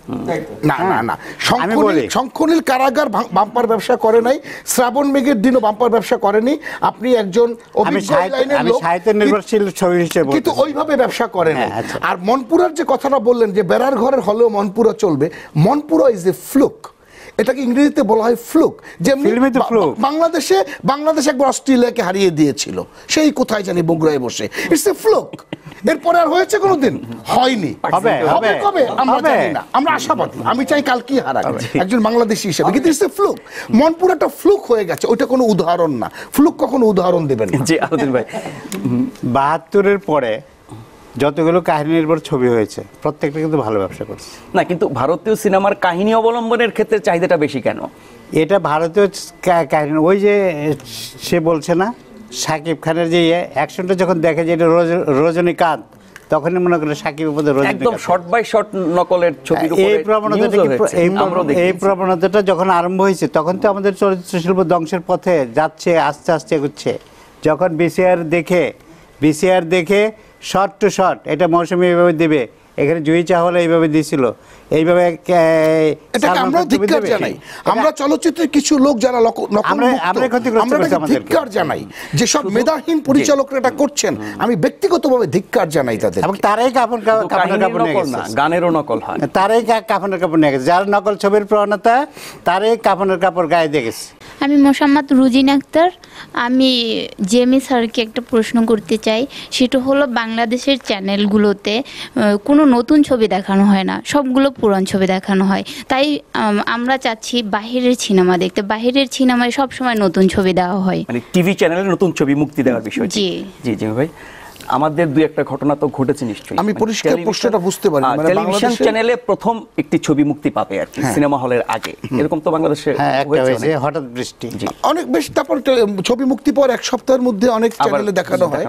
না না না হ্যাঁ। শঙ্খনীল কারাগার বাম্পার ব্যবসা করে নাই শ্রাবণ মেঘের দিনও বাম্পার ব্যবসা করেনি আপনি একজন আমি সাহিত্য নির্ভরশীল ছবি হিসেবে কিন্তু ওইভাবে ব্যবসা করেন হ্যাঁ, আচ্ছা। আর মনপুরার যে কথাটা বললেন যে বেড়ার ঘরের হলেও মনপুরা চলবে মনপুরা ইজ এ ফ্লুক এটাকে ইংরেজিতে বলা হয় ফ্লুক যে বাংলাদেশে বাংলাদেশ একবার অস্ট্রেলিয়াকে হারিয়ে দিয়েছিল সেই কোথায় জানি বগুড়ায় বসে ইটস এ ফ্লুক এরপরে আর হয়েছে কোনোদিন হয়নি হবে কবে আমরা জানি না আমরা আশাবাদী আমি চাই কাল কি হারাক আচ্ছা। একজন বাংলাদেশি হিসেবে কিন্তু ইটস এ ফ্লুক মনপুর একটা ফ্লুক হয়ে গেছে ওইটা কোনো উদাহরণ না ফ্লুক কখনো উদাহরণ দেবেন জি আলাদিন ভাই বাহাত্তরের পরে যতগুলো কাহিনী নির্ভর ছবি হয়েছে প্রত্যেকটা কিন্তু ভালো ব্যবসা করছে না কিন্তু ভারতীয় সিনেমার কাহিনী অবলম্বনের ক্ষেত্রে চাহিদাটা বেশি কেন এটা ভারতীয় কাহিনী ওই যে সে বলছে না সাকিব খানের যে ইয়ে, অ্যাকশনটা যখন দেখে যে এটা রজনীকান্ত তখনই মনে করে সাকিব মধ্যে একদম শর্ট বাই শর্ট নকলের ছবি হ্যাঁ, এই প্রবণতাটা এই প্রবণতাটা যখন আরম্ভ হয়েছে তখন তো আমাদের চলচ্চিত্র শিল্প ধ্বংসের পথে যাচ্ছে আস্তে আস্তে এগুচ্ছে যখন বিসিআর দেখে বিসিআর দেখে শর্ট টু শর্ট এটা মৌসুমি এইভাবে দেবে এখানে জুই হলে এইভাবে দিয়েছিল এইভাবে আমরা ধিক্কার জানাই আমরা চলচ্চিত্রের কিছু লোক যারা ধিক্কার জানাই যেসব মেধাহীন পরিচালকরা এটা করছেন আমি ব্যক্তিগতভাবে ধিক্কার জানাই তাদের তারাই কাপন গানেরও নকল হয় তারাই কাপনের কাপড় নিয়ে গেছে যার নকল ছবির প্রবণতা তারাই কাপনের কাপড় গায়ে দিয়ে আমি মোসাম্মদ রুজিন আক্তার আমি জেমি স্যারকে একটা প্রশ্ন করতে চাই সেটা হলো বাংলাদেশের চ্যানেলগুলোতে কোনো নতুন ছবি দেখানো হয় না সবগুলো পুরাণ ছবি দেখানো হয় তাই আমরা চাচ্ছি বাহিরের সিনেমা দেখতে বাহিরের সিনেমায় সবসময় নতুন ছবি দেওয়া হয় মানে টিভি চ্যানেলে নতুন ছবি মুক্তি দেওয়ার বিষয় জি জি জি ভাই আমাদের দুই একটা ঘটনা তো ঘটেছে নিশ্চয়ই আমি মানে পরিষ্কার প্রশ্নটা বুঝতে পারি হ্যাঁ, মানে টেলিভিশন চ্যানেলে প্রথম একটি ছবি মুক্তি পাবে আর কি হ্যাঁ। সিনেমা হলের আগে এরকম তো বাংলাদেশে হ্যাঁ, হয়েছে হঠাৎ বৃষ্টি অনেক বেশ তারপর ছবি মুক্তি পর এক সপ্তাহের মধ্যে অনেক চ্যানেলে দেখানো হয়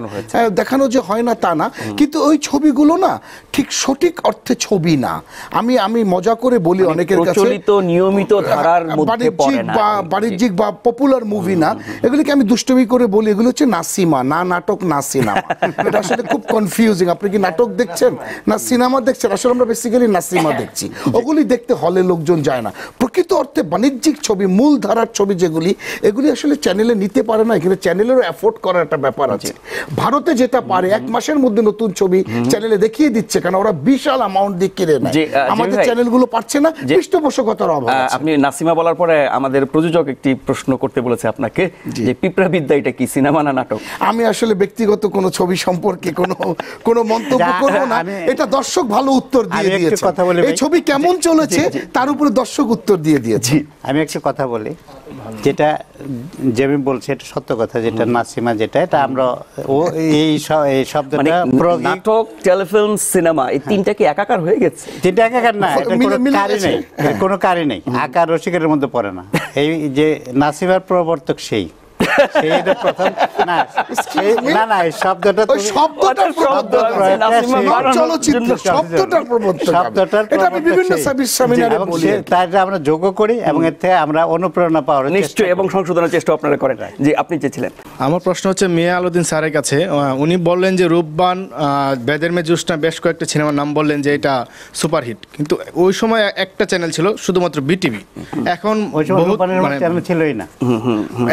দেখানো যে হয় না তা না কিন্তু ওই ছবিগুলো না ঠিক সঠিক অর্থে ছবি না আমি আমি মজা করে বলি মানে অনেকের কাছে প্রচলিত নিয়মিত ধারার মধ্যে পড়ে না বাণিজ্যিক বা বাণিজ্যিক বা পপুলার মুভি না এগুলিকে আমি দুষ্টমি করে বলি এগুলো হচ্ছে নাসিমা না নাটক না সিনেমা [laughs] আসলে খুব কনফিউজিং আপনি কি নাটক দেখছেন না সিনেমা দেখছেন আসলে আমরা বেসিক্যালি না সিনেমা দেখছি ওগুলি দেখতে হলে লোকজন যায় না প্রকৃত অর্থে বাণিজ্যিক ছবি মূল ধারার ছবি যেগুলি এগুলি আসলে চ্যানেলে নিতে পারে না এখানে চ্যানেলেরও অ্যাফোর্ড করার একটা ব্যাপার আছে ভারতে যেটা পারে এক মাসের মধ্যে নতুন ছবি চ্যানেলে দেখিয়ে দিচ্ছে কারণ ওরা বিশাল অ্যামাউন্ট দিয়ে কিনে নেয় আমাদের চ্যানেলগুলো পারছে না পৃষ্ঠপোষকতার অভাব আপনি নাসিমা বলার পরে আমাদের প্রযোজক একটি প্রশ্ন করতে বলেছে আপনাকে যে পিঁপড়া বিদ্যা এটা কি সিনেমা না নাটক আমি আসলে ব্যক্তিগত কোনো ছবি সম্পর্কে কোনো কোনো মন্তব্য করবো না এটা দর্শক ভালো উত্তর দিয়ে দিয়েছে কথা বলে এই ছবি কেমন চলেছে তার উপরে দর্শক উত্তর দিয়ে দিয়েছি আমি একটা কথা বলি যেটা যেমন বলছে এটা সত্য কথা যেটা নাসিমা যেটা এটা আমরা ও এই এই শব্দটা মানে নাটক টেলিফিল্ম সিনেমা এই হ্যাঁ। তিনটা কি একাকার হয়ে গেছে তিনটা একাকার না কোনো কারি নেই কোনো কারি নেই আকার রসিকের মধ্যে পড়ে না এই যে নাসিমার প্রবর্তক সেই প্রথম না না না এই শব্দটা ওই শব্দটার শব্দটার শব্দটার এটা আমি বিভিন্ন সেমিনারে বলি আমরা যোগ্য করি এবং এর থেকে আমরা অনুপ্রেরণা পাওয়ার এবং সংশোধনের চেষ্টা আপনারা করেন যে আপনি চেয়েছিলেন আমার প্রশ্ন হচ্ছে মিয়া আলুদ্দিন স্যারের কাছে উনি বললেন যে রূপবান বেদের মে না বেশ কয়েকটা সিনেমার নাম বললেন যে এটা সুপারহিট কিন্তু ওই সময় একটা চ্যানেল ছিল শুধুমাত্র বিটিভি এখন মানে- ছিলই না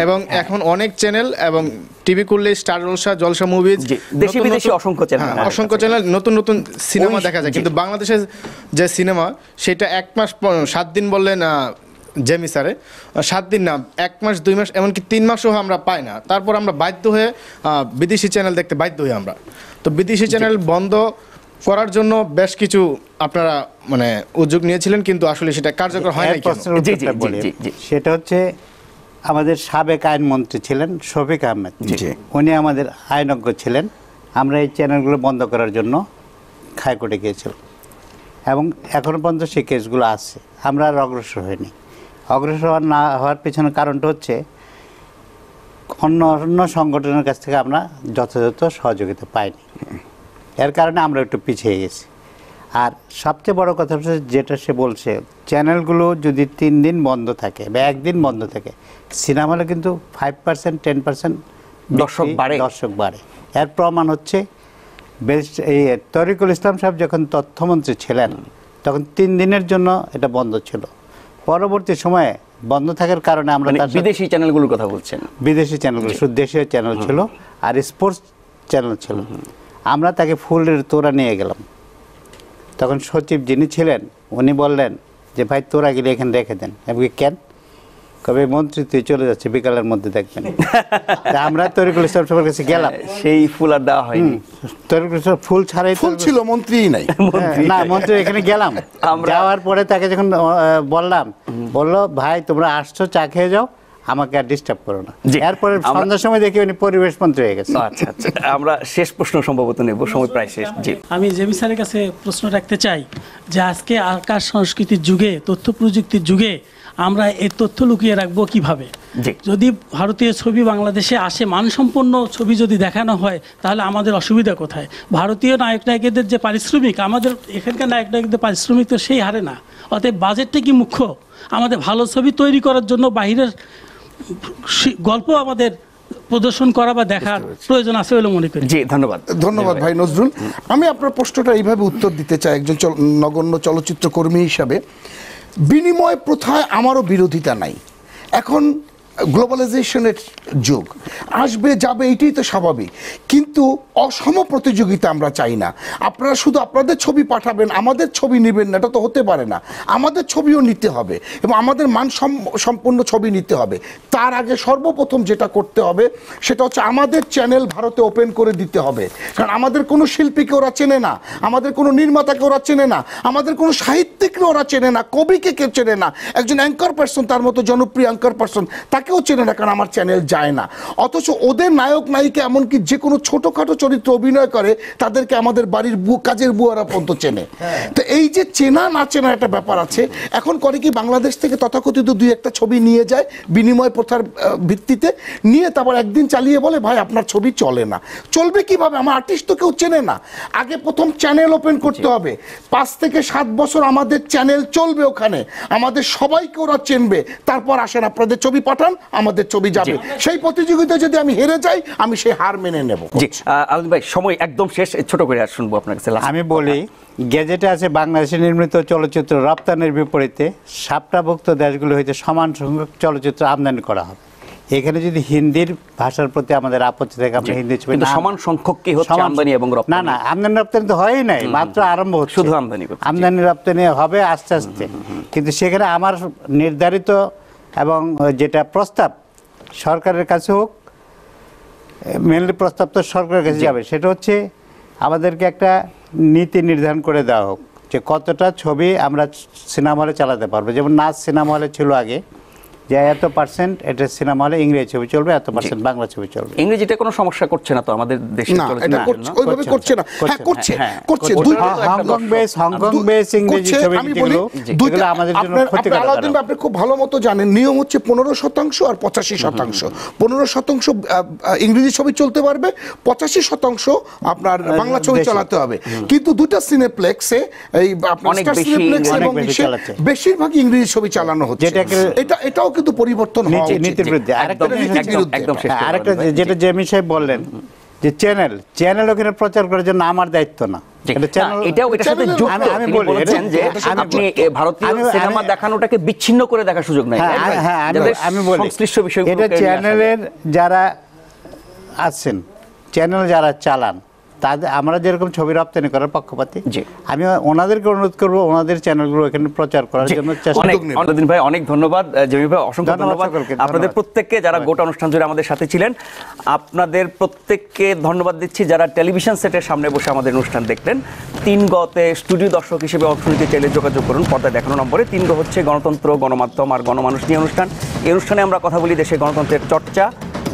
এবং এখন অনেক চ্যানেল এবং টিভি করলে স্টার জলসা জলসা মুভিজ দেশি বিদেশি অসংখ্য চ্যানেল অসংখ্য চ্যানেল নতুন নতুন সিনেমা দেখা যায় কিন্তু বাংলাদেশের যে সিনেমা সেটা এক মাস সাত দিন বললে না জেমি স্যারে সাত দিন না এক মাস দুই মাস এমনকি তিন মাসও আমরা পাই না তারপর আমরা বাধ্য হয়ে বিদেশি চ্যানেল দেখতে বাধ্য হই আমরা তো বিদেশি চ্যানেল বন্ধ করার জন্য বেশ কিছু আপনারা মানে উদ্যোগ নিয়েছিলেন কিন্তু আসলে সেটা কার্যকর হয় না সেটা হচ্ছে আমাদের সাবেক আইনমন্ত্রী ছিলেন শফিক আহমেদ উনি আমাদের আইনজ্ঞ ছিলেন আমরা এই চ্যানেলগুলো বন্ধ করার জন্য হাইকোর্টে গিয়েছিলাম এবং এখনও পর্যন্ত সেই কেসগুলো আছে আমরা আর অগ্রসর হইনি অগ্রসর হওয়ার না হওয়ার পিছনে কারণটা হচ্ছে অন্য অন্য সংগঠনের কাছ থেকে আমরা যথাযথ সহযোগিতা পাইনি এর কারণে আমরা একটু পিছিয়ে গেছি আর সবচেয়ে বড় কথা হচ্ছে যেটা সে বলছে চ্যানেলগুলো যদি তিন দিন বন্ধ থাকে বা একদিন বন্ধ থাকে সিনেমা কিন্তু ফাইভ পার্সেন্ট টেন পার্সেন্ট দর্শক বাড়ে দর্শক বাড়ে এর প্রমাণ হচ্ছে বেস্ট এই তরিকুল ইসলাম সাহেব যখন তথ্যমন্ত্রী ছিলেন তখন তিন দিনের জন্য এটা বন্ধ ছিল পরবর্তী সময়ে বন্ধ থাকার কারণে আমরা মানে বিদেশি চ্যানেলগুলোর কথা বলছেন বিদেশি চ্যানেলগুলো শুধু দেশীয় চ্যানেল ছিল আর স্পোর্টস চ্যানেল ছিল আমরা তাকে ফুলের তোরা নিয়ে গেলাম তখন সচিব যিনি ছিলেন উনি বললেন যে ভাই তোরা গেলে এখানে রেখে দেন আমি কেন কবে মন্ত্রী তুই চলে যাচ্ছে বিকালের মধ্যে দেখবেন আমরা তরিকুল ইসলাম সবার কাছে গেলাম হ্যাঁ, সেই ফুল আর দেওয়া হয়নি তরিকুল ইসলাম ফুল ছাড়াই ফুল ছিল মন্ত্রী নাই হ্যাঁ, না মন্ত্রী এখানে গেলাম যাওয়ার পরে তাকে যখন বললাম বললো ভাই তোমরা আসছো চা খেয়ে যাও আমাকে আর ডিস্টার্ব করো না এরপরে সন্ধ্যার সময় দেখি উনি পরিবেশ মন্ত্রী হয়ে গেছে আচ্ছা আচ্ছা আমরা শেষ প্রশ্ন সম্ভবত নেব সময় প্রায় শেষ জি আমি জেমি স্যারের কাছে প্রশ্ন রাখতে চাই যে আজকে আকাশ সংস্কৃতির যুগে তথ্য প্রযুক্তির যুগে আমরা এই তথ্য লুকিয়ে রাখবো কিভাবে যদি ভারতীয় ছবি বাংলাদেশে আসে মানসম্পন্ন ছবি যদি দেখানো হয় তাহলে আমাদের অসুবিধা কোথায় ভারতীয় নায়ক নায়িকাদের যে পারিশ্রমিক আমাদের এখানকার নায়ক নায়িকদের পারিশ্রমিক তো সেই হারে না অতএব বাজেটটা কি মুখ্য আমাদের ভালো ছবি তৈরি করার জন্য বাহিরের গল্প আমাদের প্রদর্শন করা বা দেখার প্রয়োজন আছে বলে মনে করি জি ধন্যবাদ ধন্যবাদ ভাই নজরুল আমি আপনার প্রশ্নটা এইভাবে উত্তর দিতে চাই একজন নগণ্য চলচ্চিত্র কর্মী হিসাবে বিনিময় প্রথায় আমারও বিরোধিতা নাই এখন গ্লোবালাইজেশনের যুগ আসবে যাবে এটাই তো স্বাভাবিক কিন্তু অসম প্রতিযোগিতা আমরা চাই না আপনারা শুধু আপনাদের ছবি পাঠাবেন আমাদের ছবি নেবেন না এটা তো হতে পারে না আমাদের ছবিও নিতে হবে এবং আমাদের মান সম্পন্ন ছবি নিতে হবে তার আগে সর্বপ্রথম যেটা করতে হবে সেটা হচ্ছে আমাদের চ্যানেল ভারতে ওপেন করে দিতে হবে কারণ আমাদের কোনো শিল্পীকে ওরা চেনে না আমাদের কোনো নির্মাতাকে ওরা চেনে না আমাদের কোনো সাহিত্যিককে ওরা চেনে না কবিকে কেউ চেনে না একজন অ্যাঙ্কর পার্সন তার মতো জনপ্রিয় অ্যাঙ্কর পার্সন তাকে কেউ চেনে না কারণ আমার চ্যানেল যায় না অথচ ওদের নায়ক নায়িকা এমনকি যে কোনো ছোটোখাটো চরিত্র অভিনয় করে তাদেরকে আমাদের বাড়ির কাজের বুয়ারা পর্যন্ত চেনে হ্যাঁ। তো এই যে চেনা না চেনা একটা ব্যাপার আছে এখন করে কি বাংলাদেশ থেকে তথাকথিত দুই একটা ছবি নিয়ে যায় বিনিময় প্রথার ভিত্তিতে নিয়ে তারপর একদিন চালিয়ে বলে ভাই আপনার ছবি চলে না চলবে কিভাবে আমার আর্টিস্ট তো কেউ চেনে না আগে প্রথম চ্যানেল ওপেন করতে হবে পাঁচ থেকে সাত বছর আমাদের চ্যানেল চলবে ওখানে আমাদের সবাইকে ওরা চেনবে তারপর আসেন আপনাদের ছবি পাঠান করলাম আমাদের ছবি যাবে সেই প্রতিযোগিতায় যদি আমি হেরে যাই আমি সেই হার মেনে নেব জি আলম ভাই সময় একদম শেষ ছোট করে আর শুনবো আপনার কাছে আমি বলি গ্যাজেটে আছে বাংলাদেশে নির্মিত চলচ্চিত্র রপ্তানির বিপরীতে সাপটাভুক্ত দেশগুলো হইতে সমান সংখ্যক চলচ্চিত্র আমদানি করা হবে এখানে যদি হিন্দির ভাষার প্রতি আমাদের আপত্তি থাকে আমরা হিন্দি ছবি সমান সংখ্যক কি হচ্ছে আমদানি এবং রপ্তানি না না আমদানি রপ্তানি তো হয়ই নাই মাত্র আরম্ভ হচ্ছে শুধু আমদানি আমদানি রপ্তানি হবে আস্তে আস্তে কিন্তু সেখানে আমার নির্ধারিত এবং যেটা প্রস্তাব সরকারের কাছে হোক মেনলি প্রস্তাব তো সরকারের কাছে যাবে সেটা হচ্ছে আমাদেরকে একটা নীতি নির্ধারণ করে দেওয়া হোক যে কতটা ছবি আমরা সিনেমা হলে চালাতে পারবো যেমন নাচ সিনেমা হলে ছিল আগে যে এত পার্সেন্ট এটা সিনেমা হলে ইংরেজি ছবি চলবে এত পার্সেন্ট বাংলা ছবি চলবে কোনো সমস্যা করছে না তো আমাদের দেশে ওইভাবে করছে না হ্যাঁ করছে করছে হংকং বেস হংকং বেস ইংরেজি ছবি আমাদের জন্য আপনি খুব ভালো মতো জানেন নিয়ম হচ্ছে পনেরো শতাংশ আর পঁচাশি শতাংশ পনেরো শতাংশ ইংরেজি ছবি চলতে পারবে পঁচাশি শতাংশ আপনার বাংলা ছবি চালাতে হবে কিন্তু দুটা সিনেপ্লেক্সে এই আপনার সিনেপ্লেক্স এবং বেশিরভাগ ইংরেজি ছবি চালানো হচ্ছে এটা এটাও কিন্তু পরিবর্তন যেটা জেমি সাহেব বললেন যে চ্যানেল চ্যানেল ওখানে প্রচার করার জন্য আমার দায়িত্ব না সুযোগ হ্যাঁ, হ্যাঁ আমি চ্যানেলের যারা আছেন চ্যানেল যারা চালান তাদের আমরা যেরকম ছবি রপ্তানি করার পক্ষপাতি আমি ওনাদেরকে অনুরোধ করব ওনাদের চ্যানেলগুলো এখানে প্রচার করার জন্য চেষ্টা ভাই অনেক ধন্যবাদ জমি ভাই অসংখ্য ধন্যবাদ আপনাদের প্রত্যেককে যারা গোটা অনুষ্ঠান জুড়ে আমাদের সাথে ছিলেন আপনাদের প্রত্যেককে ধন্যবাদ দিচ্ছি যারা টেলিভিশন সেটের সামনে বসে আমাদের অনুষ্ঠান দেখলেন তিন গতে স্টুডিও দর্শক হিসেবে অংশ নিতে চাইলে যোগাযোগ করুন পর্দায় দেখানো নম্বরে তিন গ হচ্ছে গণতন্ত্র গণমাধ্যম আর গণমানুষ নিয়ে অনুষ্ঠান এই অনুষ্ঠানে আমরা কথা বলি দেশে গণতন্ত্রের চর্চা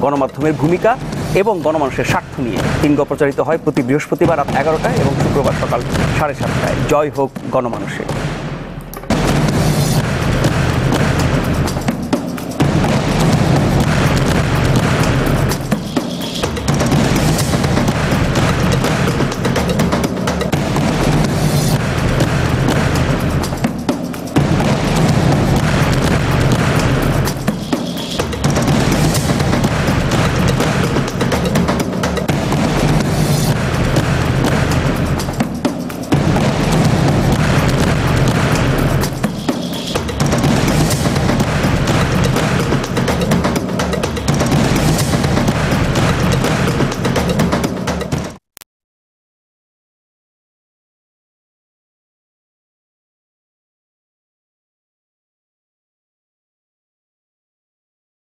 গণমাধ্যমের ভূমিকা এবং গণমানুষের স্বার্থ নিয়ে তিনগ প্রচারিত হয় প্রতি বৃহস্পতিবার রাত এগারোটায় এবং শুক্রবার সকাল সাড়ে সাতটায় জয় হোক গণমানুষের